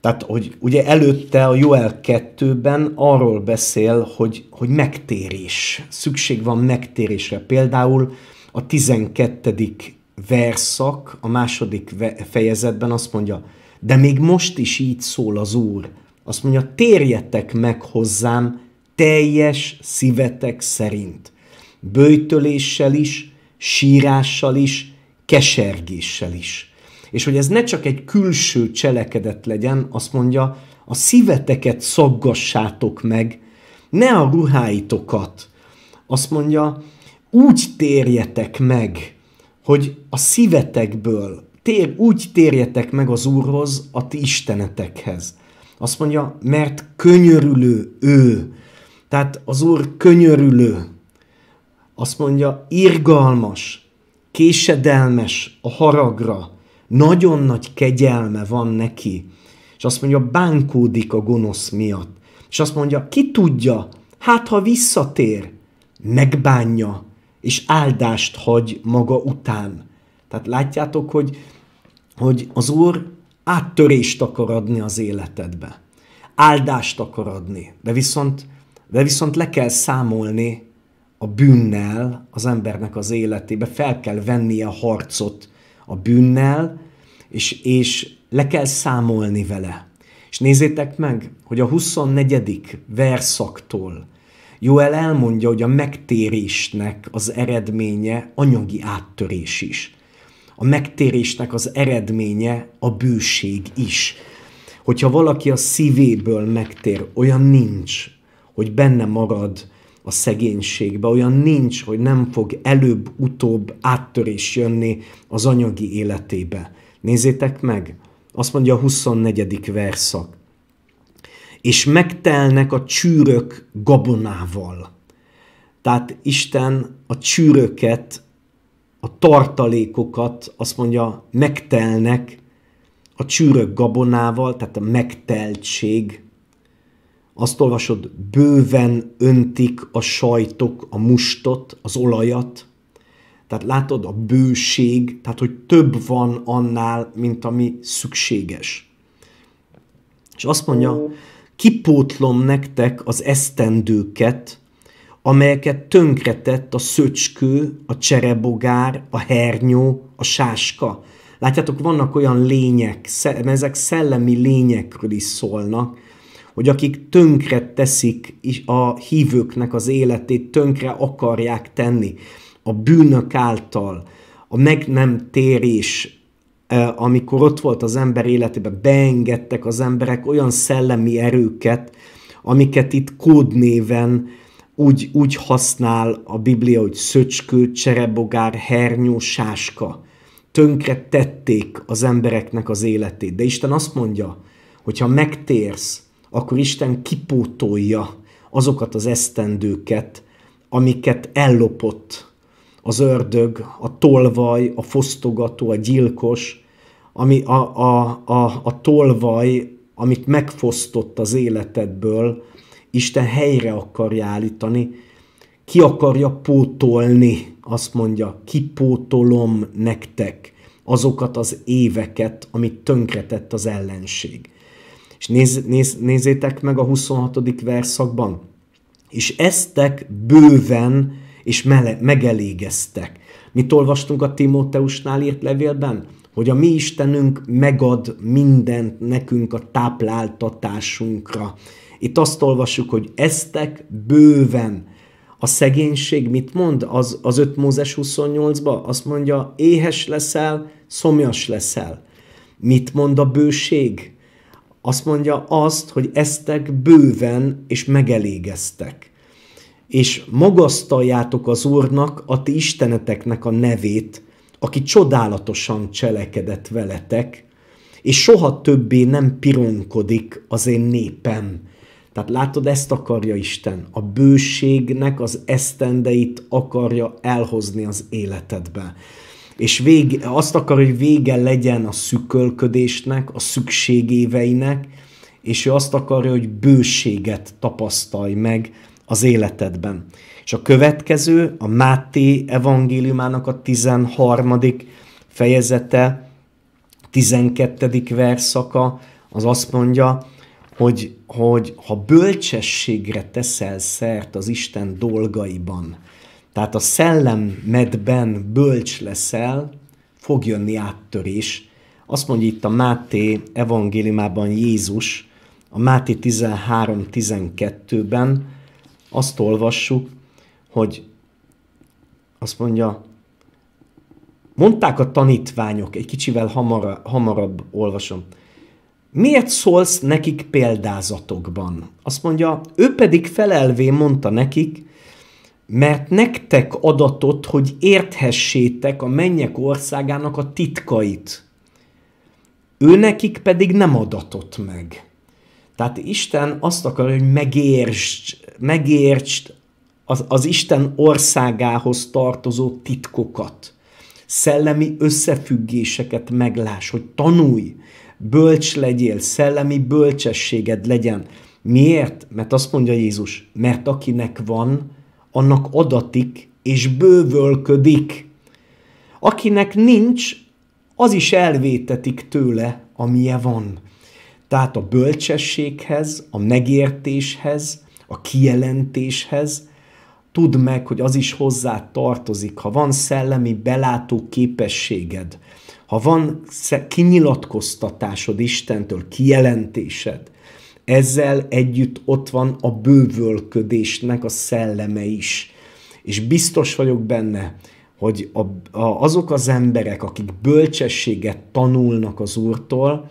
tehát, hogy ugye előtte a Joel 2-ben arról beszél, hogy, hogy megtérés. Szükség van megtérésre. Például a 12. verszak, a második fejezetben azt mondja, de még most is így szól az Úr. Azt mondja, térjetek meg hozzám teljes szívetek szerint. Böjtöléssel is, sírással is, kesergéssel is. És hogy ez ne csak egy külső cselekedet legyen, azt mondja, a szíveteket szaggassátok meg, ne a ruháitokat. Azt mondja, úgy térjetek meg, hogy a szívetekből tér, úgy térjetek meg az Úrhoz, a ti istenetekhez. Azt mondja, mert könyörülő ő. Tehát az Úr könyörülő. Azt mondja, irgalmas, késedelmes a haragra, nagyon nagy kegyelme van neki. És azt mondja, bánkódik a gonosz miatt. És azt mondja, ki tudja, hát ha visszatér, megbánja, és áldást hagy maga után. Tehát látjátok, hogy, hogy az Úr áttörést akar adni az életedbe. Áldást akar adni, de viszont, de viszont le kell számolni a bűnnel az embernek az életébe, fel kell vennie a harcot a bűnnel, és, és le kell számolni vele. És nézzétek meg, hogy a 24. verszaktól Joel elmondja, hogy a megtérésnek az eredménye anyagi áttörés is. A megtérésnek az eredménye a bűség is. Hogyha valaki a szívéből megtér, olyan nincs, hogy benne marad a szegénységbe, olyan nincs, hogy nem fog előbb-utóbb áttörés jönni az anyagi életébe. Nézzétek meg, azt mondja a 24. verszak. És megtelnek a csűrök gabonával. Tehát Isten a csűröket, a tartalékokat, azt mondja, megtelnek a csűrök gabonával, tehát a megteltség azt olvasod, bőven öntik a sajtok, a mustot, az olajat. Tehát látod a bőség, tehát hogy több van annál, mint ami szükséges. És azt mondja, kipótlom nektek az esztendőket, amelyeket tönkretett a szöcskő, a cserebogár, a hernyó, a sáska. Látjátok, vannak olyan lények, ezek szellemi lényekről is szólnak, hogy akik tönkre teszik a hívőknek az életét, tönkre akarják tenni a bűnök által, a meg nem térés eh, amikor ott volt az ember életében, beengedtek az emberek olyan szellemi erőket, amiket itt kódnéven úgy, úgy használ a Biblia, hogy szöcskő, cserebogár, hernyó, sáska. Tönkre tették az embereknek az életét. De Isten azt mondja, hogy ha megtérsz, akkor Isten kipótolja azokat az esztendőket, amiket ellopott az ördög, a tolvaj, a fosztogató, a gyilkos, ami a, a, a, a tolvaj, amit megfosztott az életedből, Isten helyre akarja állítani, ki akarja pótolni, azt mondja, kipótolom nektek azokat az éveket, amit tönkretett az ellenség. És néz, néz, nézzétek meg a 26. verszakban. És eztek bőven és mele, megelégeztek. Mit olvastunk a Timóteusnál írt levélben? Hogy a mi Istenünk megad mindent nekünk a tápláltatásunkra. Itt azt olvassuk, hogy eztek bőven. A szegénység mit mond az, az 5 Mózes 28-ba? Azt mondja, éhes leszel, szomjas leszel. Mit mond a bőség? azt mondja azt, hogy eztek bőven és megelégeztek. És magasztaljátok az Úrnak, a ti isteneteknek a nevét, aki csodálatosan cselekedett veletek, és soha többé nem pironkodik az én népem. Tehát látod, ezt akarja Isten. A bőségnek az esztendeit akarja elhozni az életedbe és vég, azt akar, hogy vége legyen a szükölködésnek, a szükségéveinek, és ő azt akarja, hogy bőséget tapasztalj meg az életedben. És a következő, a Máté evangéliumának a 13. fejezete, 12. verszaka, az azt mondja, hogy, hogy ha bölcsességre teszel szert az Isten dolgaiban, tehát a szellemedben bölcs leszel, fog jönni áttörés. Azt mondja itt a Máté evangéliumában Jézus, a Máté 13.12-ben azt olvassuk, hogy azt mondja, mondták a tanítványok, egy kicsivel hamara, hamarabb olvasom, miért szólsz nekik példázatokban? Azt mondja, ő pedig felelvén mondta nekik, mert nektek adatot, hogy érthessétek a mennyek országának a titkait. Ő nekik pedig nem adatott meg. Tehát Isten azt akar, hogy megértsd, megértsd az, az Isten országához tartozó titkokat, szellemi összefüggéseket megláss, hogy tanulj, bölcs legyél, szellemi bölcsességed legyen. Miért? Mert azt mondja Jézus, mert akinek van, annak adatik és bővölködik. Akinek nincs, az is elvétetik tőle, amilyen van. Tehát a bölcsességhez, a megértéshez, a kijelentéshez, tudd meg, hogy az is hozzá tartozik, ha van szellemi belátó képességed, ha van kinyilatkoztatásod Istentől, kijelentésed, ezzel együtt ott van a bővölködésnek a szelleme is. És biztos vagyok benne, hogy a, a, azok az emberek, akik bölcsességet tanulnak az Úrtól,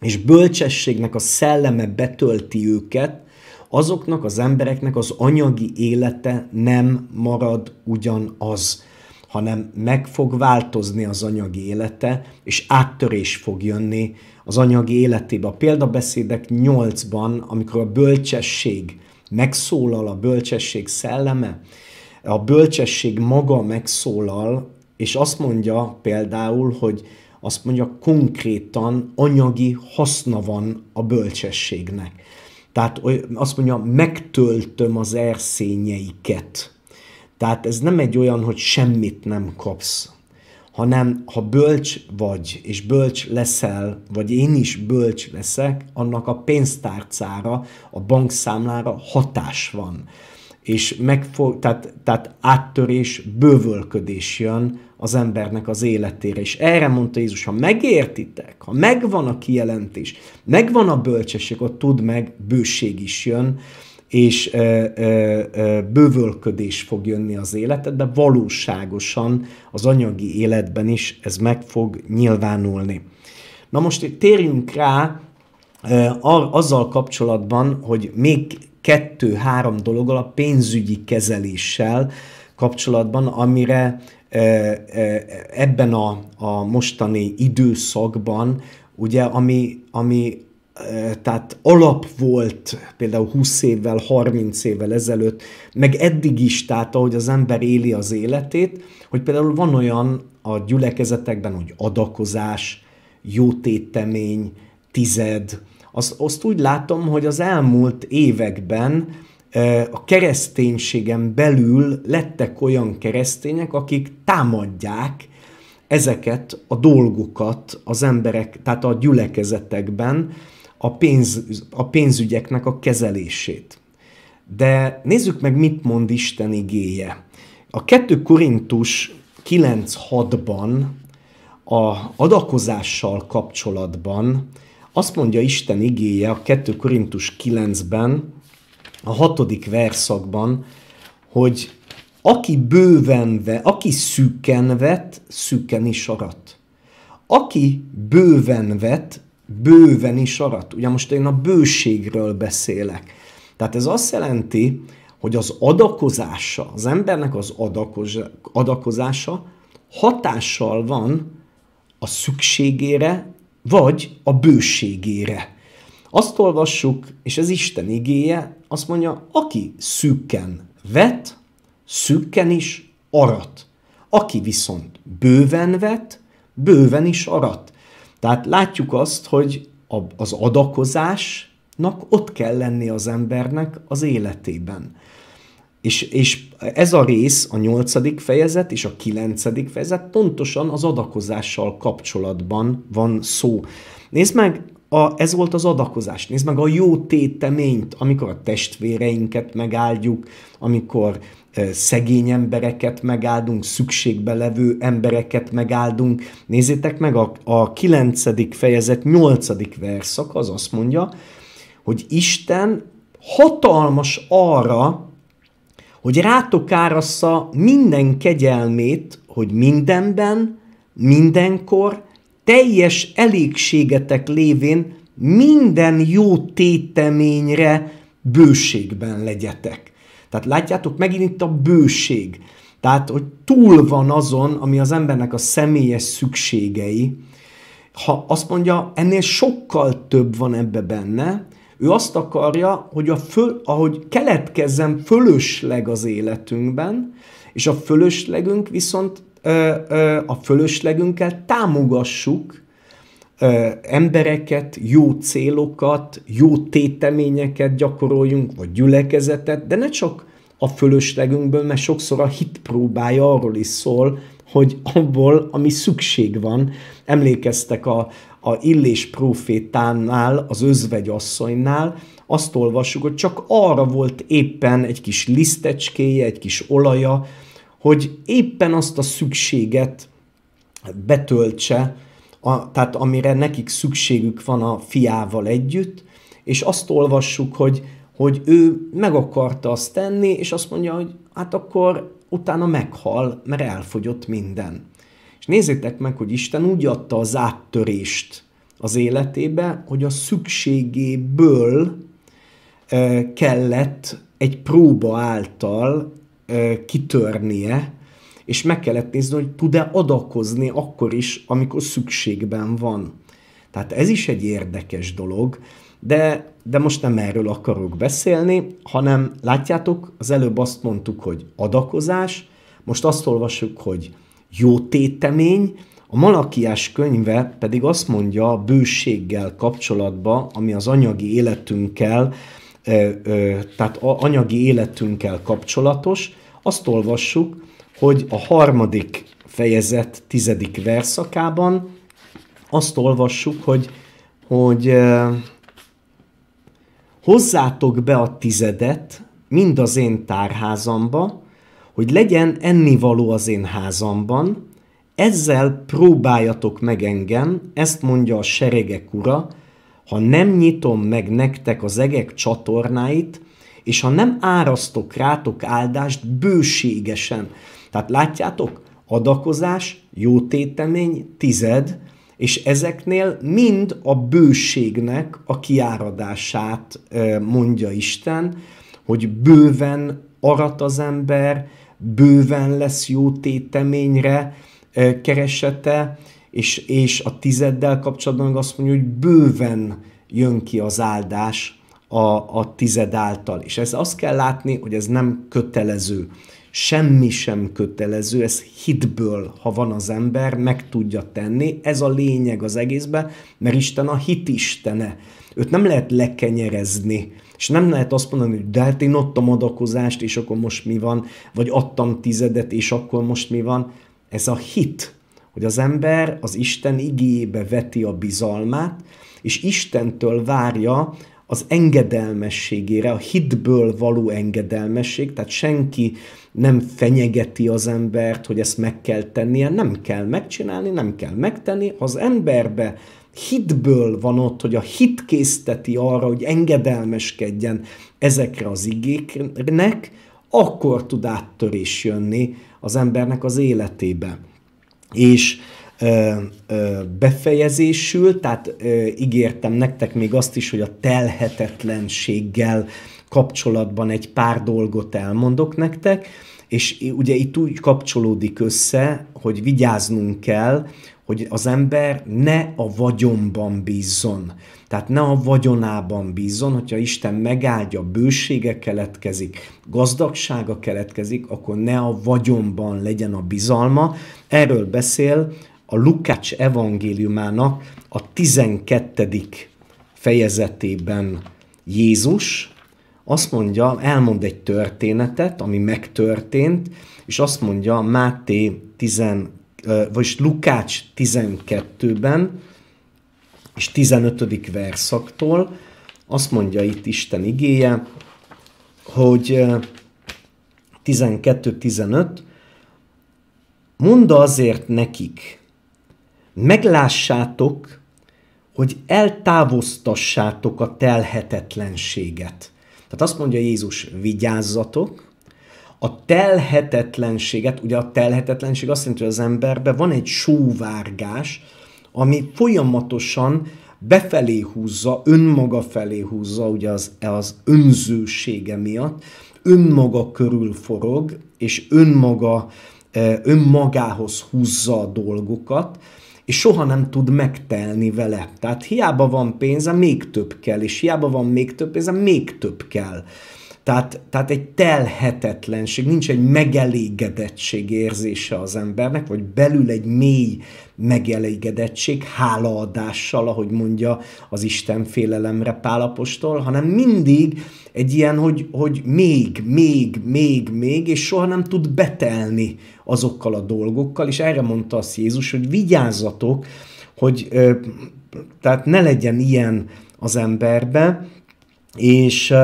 és bölcsességnek a szelleme betölti őket, azoknak az embereknek az anyagi élete nem marad ugyanaz, hanem meg fog változni az anyagi élete, és áttörés fog jönni az anyagi életébe. A példabeszédek 8-ban, amikor a bölcsesség megszólal, a bölcsesség szelleme, a bölcsesség maga megszólal, és azt mondja például, hogy azt mondja, konkrétan anyagi haszna van a bölcsességnek. Tehát azt mondja, megtöltöm az erszényeiket. Tehát ez nem egy olyan, hogy semmit nem kapsz, hanem ha bölcs vagy, és bölcs leszel, vagy én is bölcs leszek, annak a pénztárcára, a bankszámlára hatás van. És megfog, tehát, tehát áttörés, bővölködés jön az embernek az életére. És erre mondta Jézus, ha megértitek, ha megvan a kijelentés, megvan a bölcsesség, ott tud meg, bőség is jön, és ö, ö, ö, bővölködés fog jönni az életedbe, valóságosan az anyagi életben is ez meg fog nyilvánulni. Na most itt térjünk rá ö, azzal kapcsolatban, hogy még kettő-három dologgal a pénzügyi kezeléssel kapcsolatban, amire ebben a, a mostani időszakban, ugye, ami, ami tehát alap volt például 20 évvel, 30 évvel ezelőtt, meg eddig is, tehát ahogy az ember éli az életét, hogy például van olyan a gyülekezetekben, hogy adakozás, jótétemény, tized, az, azt úgy látom, hogy az elmúlt években a kereszténységen belül lettek olyan keresztények, akik támadják ezeket a dolgokat az emberek, tehát a gyülekezetekben, a, pénz, a pénzügyeknek a kezelését. De nézzük meg, mit mond Isten igéje. A 2 Korintus 9.6-ban a adakozással kapcsolatban azt mondja Isten igéje a 2 Korintus 9-ben, a hatodik verszakban, hogy aki bőven ve, aki szűken vet, szűken is arat. Aki bőven vet, bőven is arat. Ugye most én a bőségről beszélek. Tehát ez azt jelenti, hogy az adakozása, az embernek az adakoz, adakozása hatással van a szükségére, vagy a bőségére. Azt olvassuk, és ez Isten igéje, azt mondja, aki szűkken vet, szűkken is arat. Aki viszont bőven vet, bőven is arat. Tehát látjuk azt, hogy a, az adakozásnak ott kell lenni az embernek az életében. És, és ez a rész, a nyolcadik fejezet és a kilencedik fejezet pontosan az adakozással kapcsolatban van szó. Nézd meg, a, ez volt az adakozás. Nézd meg a jó téteményt, amikor a testvéreinket megáldjuk, amikor szegény embereket megáldunk, szükségbe levő embereket megáldunk. Nézzétek meg, a, a 9. fejezet 8. verszak az azt mondja, hogy Isten hatalmas arra, hogy rátok árassza minden kegyelmét, hogy mindenben, mindenkor, teljes elégségetek lévén minden jó téteményre bőségben legyetek. Tehát látjátok, megint itt a bőség. Tehát, hogy túl van azon, ami az embernek a személyes szükségei. Ha azt mondja, ennél sokkal több van ebbe benne, ő azt akarja, hogy a föl, ahogy keletkezzen fölösleg az életünkben, és a fölöslegünk viszont ö, ö, a fölöslegünkkel támogassuk embereket, jó célokat, jó téteményeket gyakoroljunk, vagy gyülekezetet, de ne csak a fölöslegünkből, mert sokszor a hit próbája arról is szól, hogy abból, ami szükség van. Emlékeztek a, a Illés profétánál, az özvegyasszonynál, azt olvassuk, hogy csak arra volt éppen egy kis lisztecskéje, egy kis olaja, hogy éppen azt a szükséget betöltse, a, tehát amire nekik szükségük van a fiával együtt, és azt olvassuk, hogy, hogy ő meg akarta azt tenni, és azt mondja, hogy hát akkor utána meghal, mert elfogyott minden. És nézzétek meg, hogy Isten úgy adta az áttörést az életébe, hogy a szükségéből kellett egy próba által kitörnie, és meg kellett nézni, hogy tud-e adakozni akkor is, amikor szükségben van. Tehát ez is egy érdekes dolog, de, de most nem erről akarok beszélni, hanem látjátok, az előbb azt mondtuk, hogy adakozás, most azt olvassuk, hogy jó tétemény, a Malakiás könyve pedig azt mondja a bőséggel kapcsolatban, ami az anyagi életünkkel, tehát anyagi életünkkel kapcsolatos, azt olvassuk, hogy a harmadik fejezet tizedik verszakában azt olvassuk, hogy, hogy hozzátok be a tizedet mind az én tárházamba, hogy legyen ennivaló az én házamban, ezzel próbáljatok meg engem, ezt mondja a seregek ura, ha nem nyitom meg nektek az egek csatornáit, és ha nem árasztok rátok áldást bőségesen. Tehát látjátok, adakozás, jótétemény, tized, és ezeknél mind a bőségnek a kiáradását mondja Isten, hogy bőven arat az ember, bőven lesz jó téteményre keresete, és, és a tizeddel kapcsolatban azt mondja, hogy bőven jön ki az áldás a, a tized által. És ez azt kell látni, hogy ez nem kötelező semmi sem kötelező, ez hitből, ha van az ember, meg tudja tenni. Ez a lényeg az egészben, mert Isten a hit istene. Őt nem lehet lekenyerezni. És nem lehet azt mondani, hogy de hát én adtam adakozást, és akkor most mi van, vagy adtam tizedet, és akkor most mi van. Ez a hit, hogy az ember az Isten igéjébe veti a bizalmát, és Istentől várja, az engedelmességére, a hitből való engedelmesség, tehát senki nem fenyegeti az embert, hogy ezt meg kell tennie, nem kell megcsinálni, nem kell megtenni. az emberbe hitből van ott, hogy a hit készteti arra, hogy engedelmeskedjen ezekre az igéknek, akkor tud áttörés jönni az embernek az életébe. És ö, ö, befejezésül, tehát ö, ígértem nektek még azt is, hogy a telhetetlenséggel kapcsolatban egy pár dolgot elmondok nektek, és ugye itt úgy kapcsolódik össze, hogy vigyáznunk kell, hogy az ember ne a vagyonban bízzon. Tehát ne a vagyonában bízzon, hogyha Isten megáldja, bősége keletkezik, gazdagsága keletkezik, akkor ne a vagyonban legyen a bizalma. Erről beszél a Lukács evangéliumának a 12. fejezetében Jézus azt mondja, elmond egy történetet, ami megtörtént, és azt mondja Máté 10, vagy Lukács 12-ben, és 15. verszaktól, azt mondja itt Isten igéje, hogy 12-15, mondd azért nekik, meglássátok, hogy eltávoztassátok a telhetetlenséget. Tehát azt mondja Jézus, vigyázzatok, a telhetetlenséget, ugye a telhetetlenség azt jelenti, hogy az emberben van egy sóvárgás, ami folyamatosan befelé húzza, önmaga felé húzza, ugye az, az önzősége miatt, önmaga körül forog, és önmaga, eh, önmagához húzza a dolgokat, és soha nem tud megtelni vele. Tehát hiába van pénze, még több kell, és hiába van még több pénze, még több kell. Tehát, tehát egy telhetetlenség, nincs egy megelégedettség érzése az embernek, vagy belül egy mély megelégedettség, hálaadással, ahogy mondja az Isten félelemre Pálapostól, hanem mindig egy ilyen, hogy, hogy még, még, még, még, és soha nem tud betelni azokkal a dolgokkal, és erre mondta az Jézus, hogy vigyázzatok, hogy tehát ne legyen ilyen az emberbe, és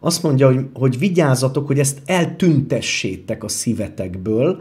azt mondja, hogy, hogy vigyázzatok, hogy ezt eltüntessétek a szívetekből,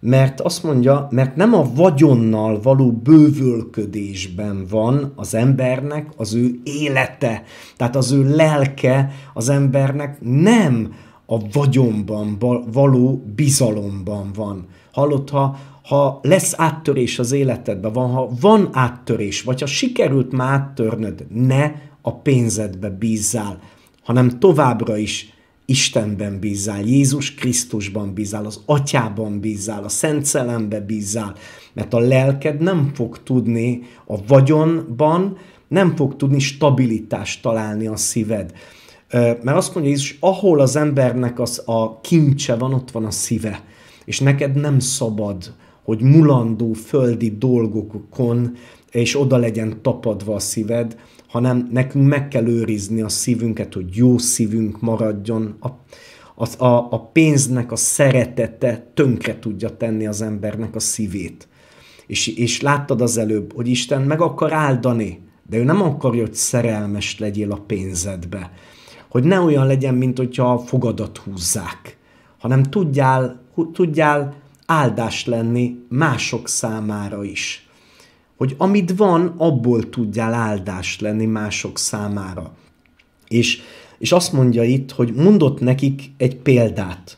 mert azt mondja, mert nem a vagyonnal való bővölködésben van az embernek az ő élete, tehát az ő lelke az embernek nem a vagyonban való bizalomban van. Hallod, ha, ha lesz áttörés az életedben, van, ha van áttörés, vagy ha sikerült már áttörnöd, ne a pénzedbe bízzál, hanem továbbra is Istenben bízzál, Jézus Krisztusban bízzál, az Atyában bízzál, a Szent Szellembe bízzál, mert a lelked nem fog tudni a vagyonban, nem fog tudni stabilitást találni a szíved. Mert azt mondja Jézus, ahol az embernek az a kincse van, ott van a szíve. És neked nem szabad, hogy mulandó földi dolgokon, és oda legyen tapadva a szíved, hanem nekünk meg kell őrizni a szívünket, hogy jó szívünk maradjon. A, a, a, a pénznek a szeretete tönkre tudja tenni az embernek a szívét. És, és láttad az előbb, hogy Isten meg akar áldani, de ő nem akarja, hogy szerelmes legyél a pénzedbe hogy ne olyan legyen, mint hogyha a fogadat húzzák, hanem tudjál, tudjál áldás lenni mások számára is. Hogy amit van, abból tudjál áldás lenni mások számára. És, és azt mondja itt, hogy mondott nekik egy példát.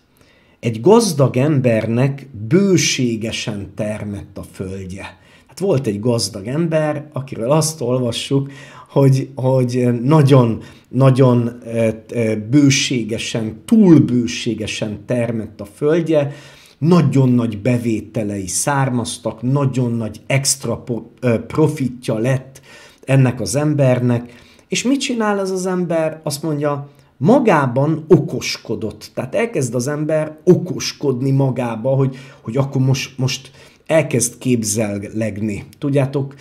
Egy gazdag embernek bőségesen termett a földje. Hát volt egy gazdag ember, akiről azt olvassuk, hogy, hogy nagyon, nagyon e, e, bőségesen, túl bőségesen termett a földje, nagyon nagy bevételei származtak, nagyon nagy extra e, profitja lett ennek az embernek, és mit csinál ez az ember? Azt mondja, magában okoskodott. Tehát elkezd az ember okoskodni magába, hogy, hogy akkor most, most elkezd képzellegni. Tudjátok,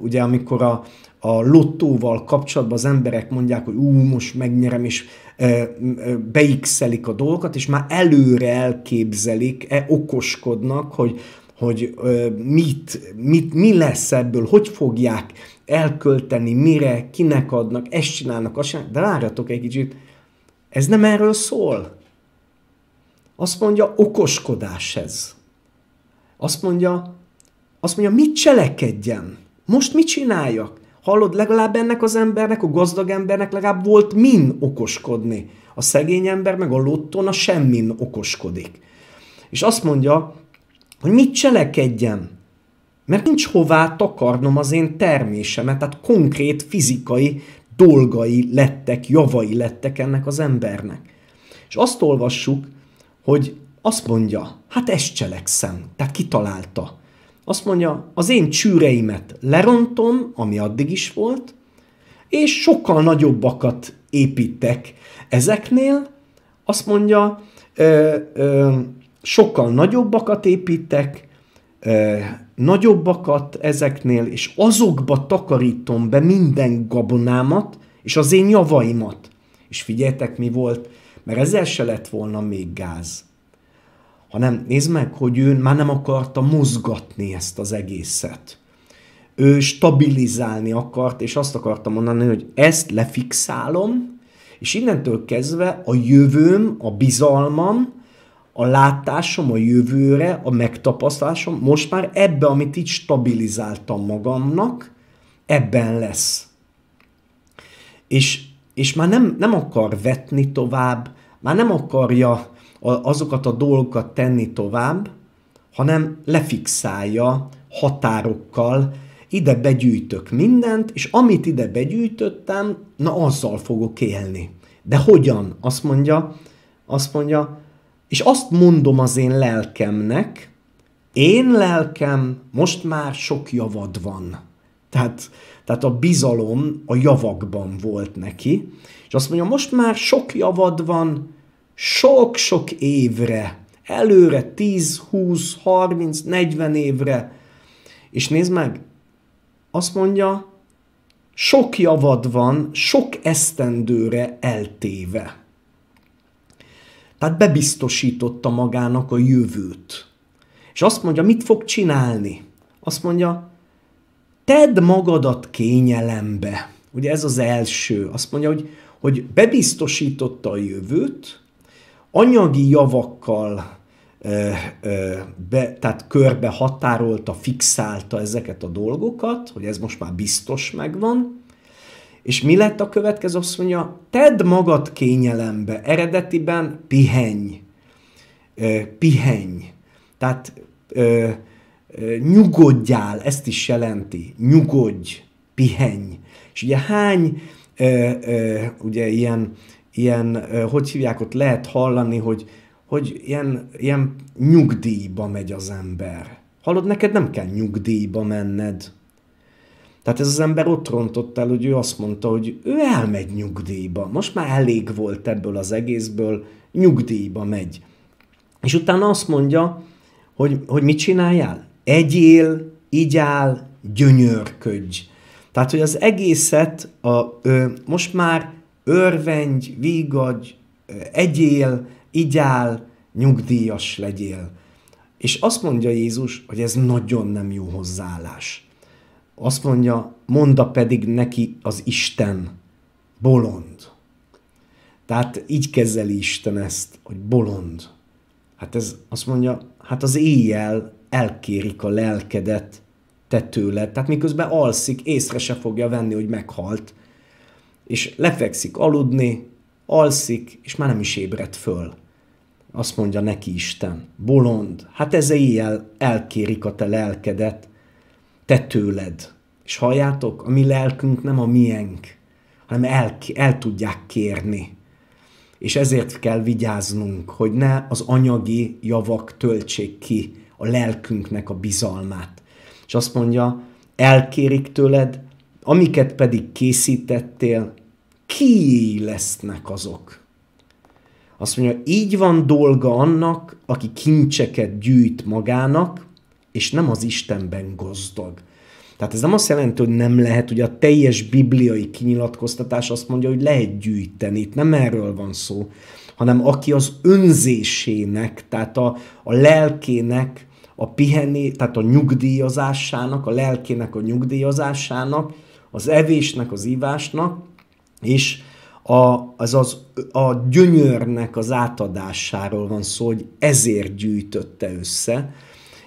ugye amikor a, a lottóval kapcsolatban az emberek mondják, hogy ú, most megnyerem, és beixelik a dolgokat, és már előre elképzelik, e, okoskodnak, hogy, hogy mit, mit, mi lesz ebből, hogy fogják elkölteni, mire, kinek adnak, ezt csinálnak, azt csinálnak. De várjatok egy kicsit, ez nem erről szól. Azt mondja, okoskodás ez. Azt mondja, azt mondja, mit cselekedjen? Most mit csináljak? Hallod, legalább ennek az embernek, a gazdag embernek legalább volt min okoskodni. A szegény ember meg a lotton a semmin okoskodik. És azt mondja, hogy mit cselekedjem, mert nincs hová takarnom az én termésemet, tehát konkrét fizikai dolgai lettek, javai lettek ennek az embernek. És azt olvassuk, hogy azt mondja, hát ezt cselekszem, tehát kitalálta. Azt mondja, az én csűreimet lerontom, ami addig is volt, és sokkal nagyobbakat építek ezeknél. Azt mondja, ö, ö, sokkal nagyobbakat építek, ö, nagyobbakat ezeknél, és azokba takarítom be minden gabonámat, és az én javaimat. És figyeltek, mi volt, mert ezzel se lett volna még gáz hanem nézd meg, hogy ő már nem akarta mozgatni ezt az egészet. Ő stabilizálni akart, és azt akarta mondani, hogy ezt lefixálom, és innentől kezdve a jövőm, a bizalmam, a látásom a jövőre, a megtapasztalásom, most már ebbe, amit így stabilizáltam magamnak, ebben lesz. És, és már nem, nem akar vetni tovább, már nem akarja azokat a dolgokat tenni tovább, hanem lefixálja határokkal, ide begyűjtök mindent, és amit ide begyűjtöttem, na azzal fogok élni. De hogyan? Azt mondja, azt mondja, és azt mondom az én lelkemnek, én lelkem, most már sok javad van. Tehát, tehát a bizalom a javakban volt neki, és azt mondja, most már sok javad van, sok-sok évre, előre 10, 20, 30, 40 évre. És nézd meg, azt mondja, sok javad van, sok esztendőre eltéve. Tehát bebiztosította magának a jövőt. És azt mondja, mit fog csinálni? Azt mondja, tedd magadat kényelembe. Ugye ez az első. Azt mondja, hogy, hogy bebiztosította a jövőt, anyagi javakkal ö, ö, be, tehát körbe határolta, fixálta ezeket a dolgokat, hogy ez most már biztos megvan, és mi lett a következő? Azt mondja, tedd magad kényelembe, eredetiben pihenj. Ö, pihenj. Tehát ö, ö, nyugodjál, ezt is jelenti. Nyugodj, pihenj. És ugye hány ö, ö, ugye ilyen ilyen, hogy hívják, ott lehet hallani, hogy, hogy ilyen, ilyen nyugdíjba megy az ember. Hallod, neked nem kell nyugdíjba menned. Tehát ez az ember ott rontott el, hogy ő azt mondta, hogy ő elmegy nyugdíjba. Most már elég volt ebből az egészből, nyugdíjba megy. És utána azt mondja, hogy, hogy mit csináljál? Egyél, igyál, gyönyörködj. Tehát, hogy az egészet a, ö, most már örvendj, vígadj, egyél, igyál, nyugdíjas legyél. És azt mondja Jézus, hogy ez nagyon nem jó hozzáállás. Azt mondja, mondta pedig neki az Isten, bolond. Tehát így kezeli Isten ezt, hogy bolond. Hát ez azt mondja, hát az éjjel elkérik a lelkedet te tőled. Tehát miközben alszik, észre se fogja venni, hogy meghalt, és lefekszik aludni, alszik, és már nem is ébred föl. Azt mondja neki Isten, bolond, hát ez éjjel elkérik a te lelkedet, te tőled. És halljátok, a mi lelkünk nem a miénk, hanem el, el tudják kérni. És ezért kell vigyáznunk, hogy ne az anyagi javak töltsék ki a lelkünknek a bizalmát. És azt mondja, elkérik tőled, amiket pedig készítettél, ki lesznek azok? Azt mondja, így van dolga annak, aki kincseket gyűjt magának, és nem az Istenben gazdag. Tehát ez nem azt jelenti, hogy nem lehet, ugye a teljes bibliai kinyilatkoztatás azt mondja, hogy lehet gyűjteni, itt nem erről van szó, hanem aki az önzésének, tehát a, a lelkének, a pihené, tehát a nyugdíjazásának, a lelkének a nyugdíjazásának az evésnek, az ívásnak és a, az, az, a gyönyörnek az átadásáról van szó, hogy ezért gyűjtötte össze,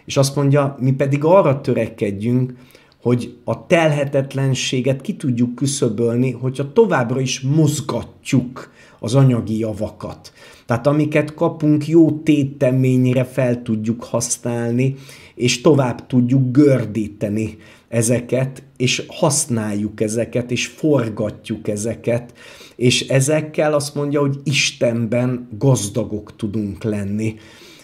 és azt mondja, mi pedig arra törekedjünk, hogy a telhetetlenséget ki tudjuk küszöbölni, hogyha továbbra is mozgatjuk az anyagi javakat. Tehát amiket kapunk, jó téteményre fel tudjuk használni, és tovább tudjuk gördíteni ezeket, és használjuk ezeket, és forgatjuk ezeket, és ezekkel azt mondja, hogy Istenben gazdagok tudunk lenni.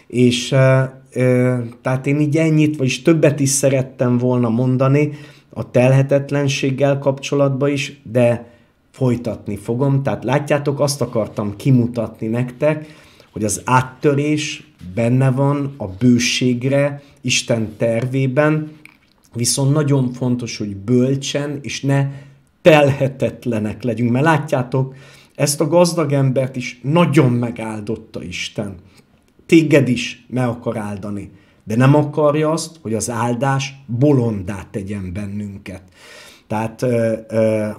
És e, e, tehát én így ennyit, vagyis többet is szerettem volna mondani a telhetetlenséggel kapcsolatban is, de folytatni fogom. Tehát látjátok, azt akartam kimutatni nektek, hogy az áttörés benne van a bőségre, Isten tervében, Viszont nagyon fontos, hogy bölcsen és ne telhetetlenek legyünk, mert látjátok, ezt a gazdag embert is nagyon megáldotta Isten. Téged is meg akar áldani, de nem akarja azt, hogy az áldás bolondá tegyen bennünket. Tehát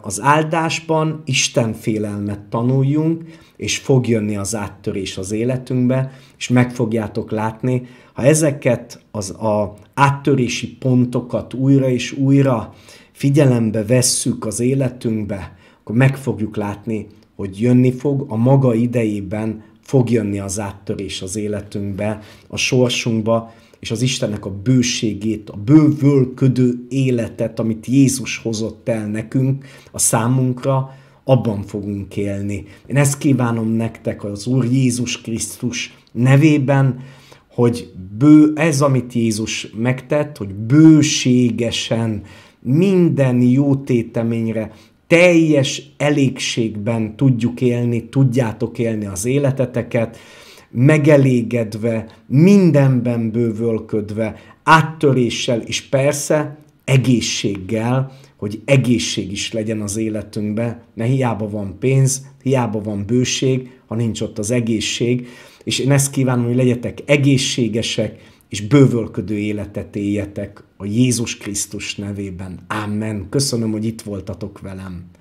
az áldásban Isten félelmet tanuljunk, és fog jönni az áttörés az életünkbe, és meg fogjátok látni, ha ezeket az, a, áttörési pontokat újra és újra figyelembe vesszük az életünkbe, akkor meg fogjuk látni, hogy jönni fog, a maga idejében fog jönni az áttörés az életünkbe, a sorsunkba, és az Istennek a bőségét, a bővölködő életet, amit Jézus hozott el nekünk, a számunkra, abban fogunk élni. Én ezt kívánom nektek az Úr Jézus Krisztus nevében, hogy bő, ez, amit Jézus megtett, hogy bőségesen minden jó téteményre teljes elégségben tudjuk élni, tudjátok élni az életeteket, megelégedve, mindenben bővölködve, áttöréssel, és persze egészséggel, hogy egészség is legyen az életünkben, ne hiába van pénz, hiába van bőség, ha nincs ott az egészség, és én ezt kívánom, hogy legyetek egészségesek, és bővölködő életet éljetek a Jézus Krisztus nevében. Amen. Köszönöm, hogy itt voltatok velem.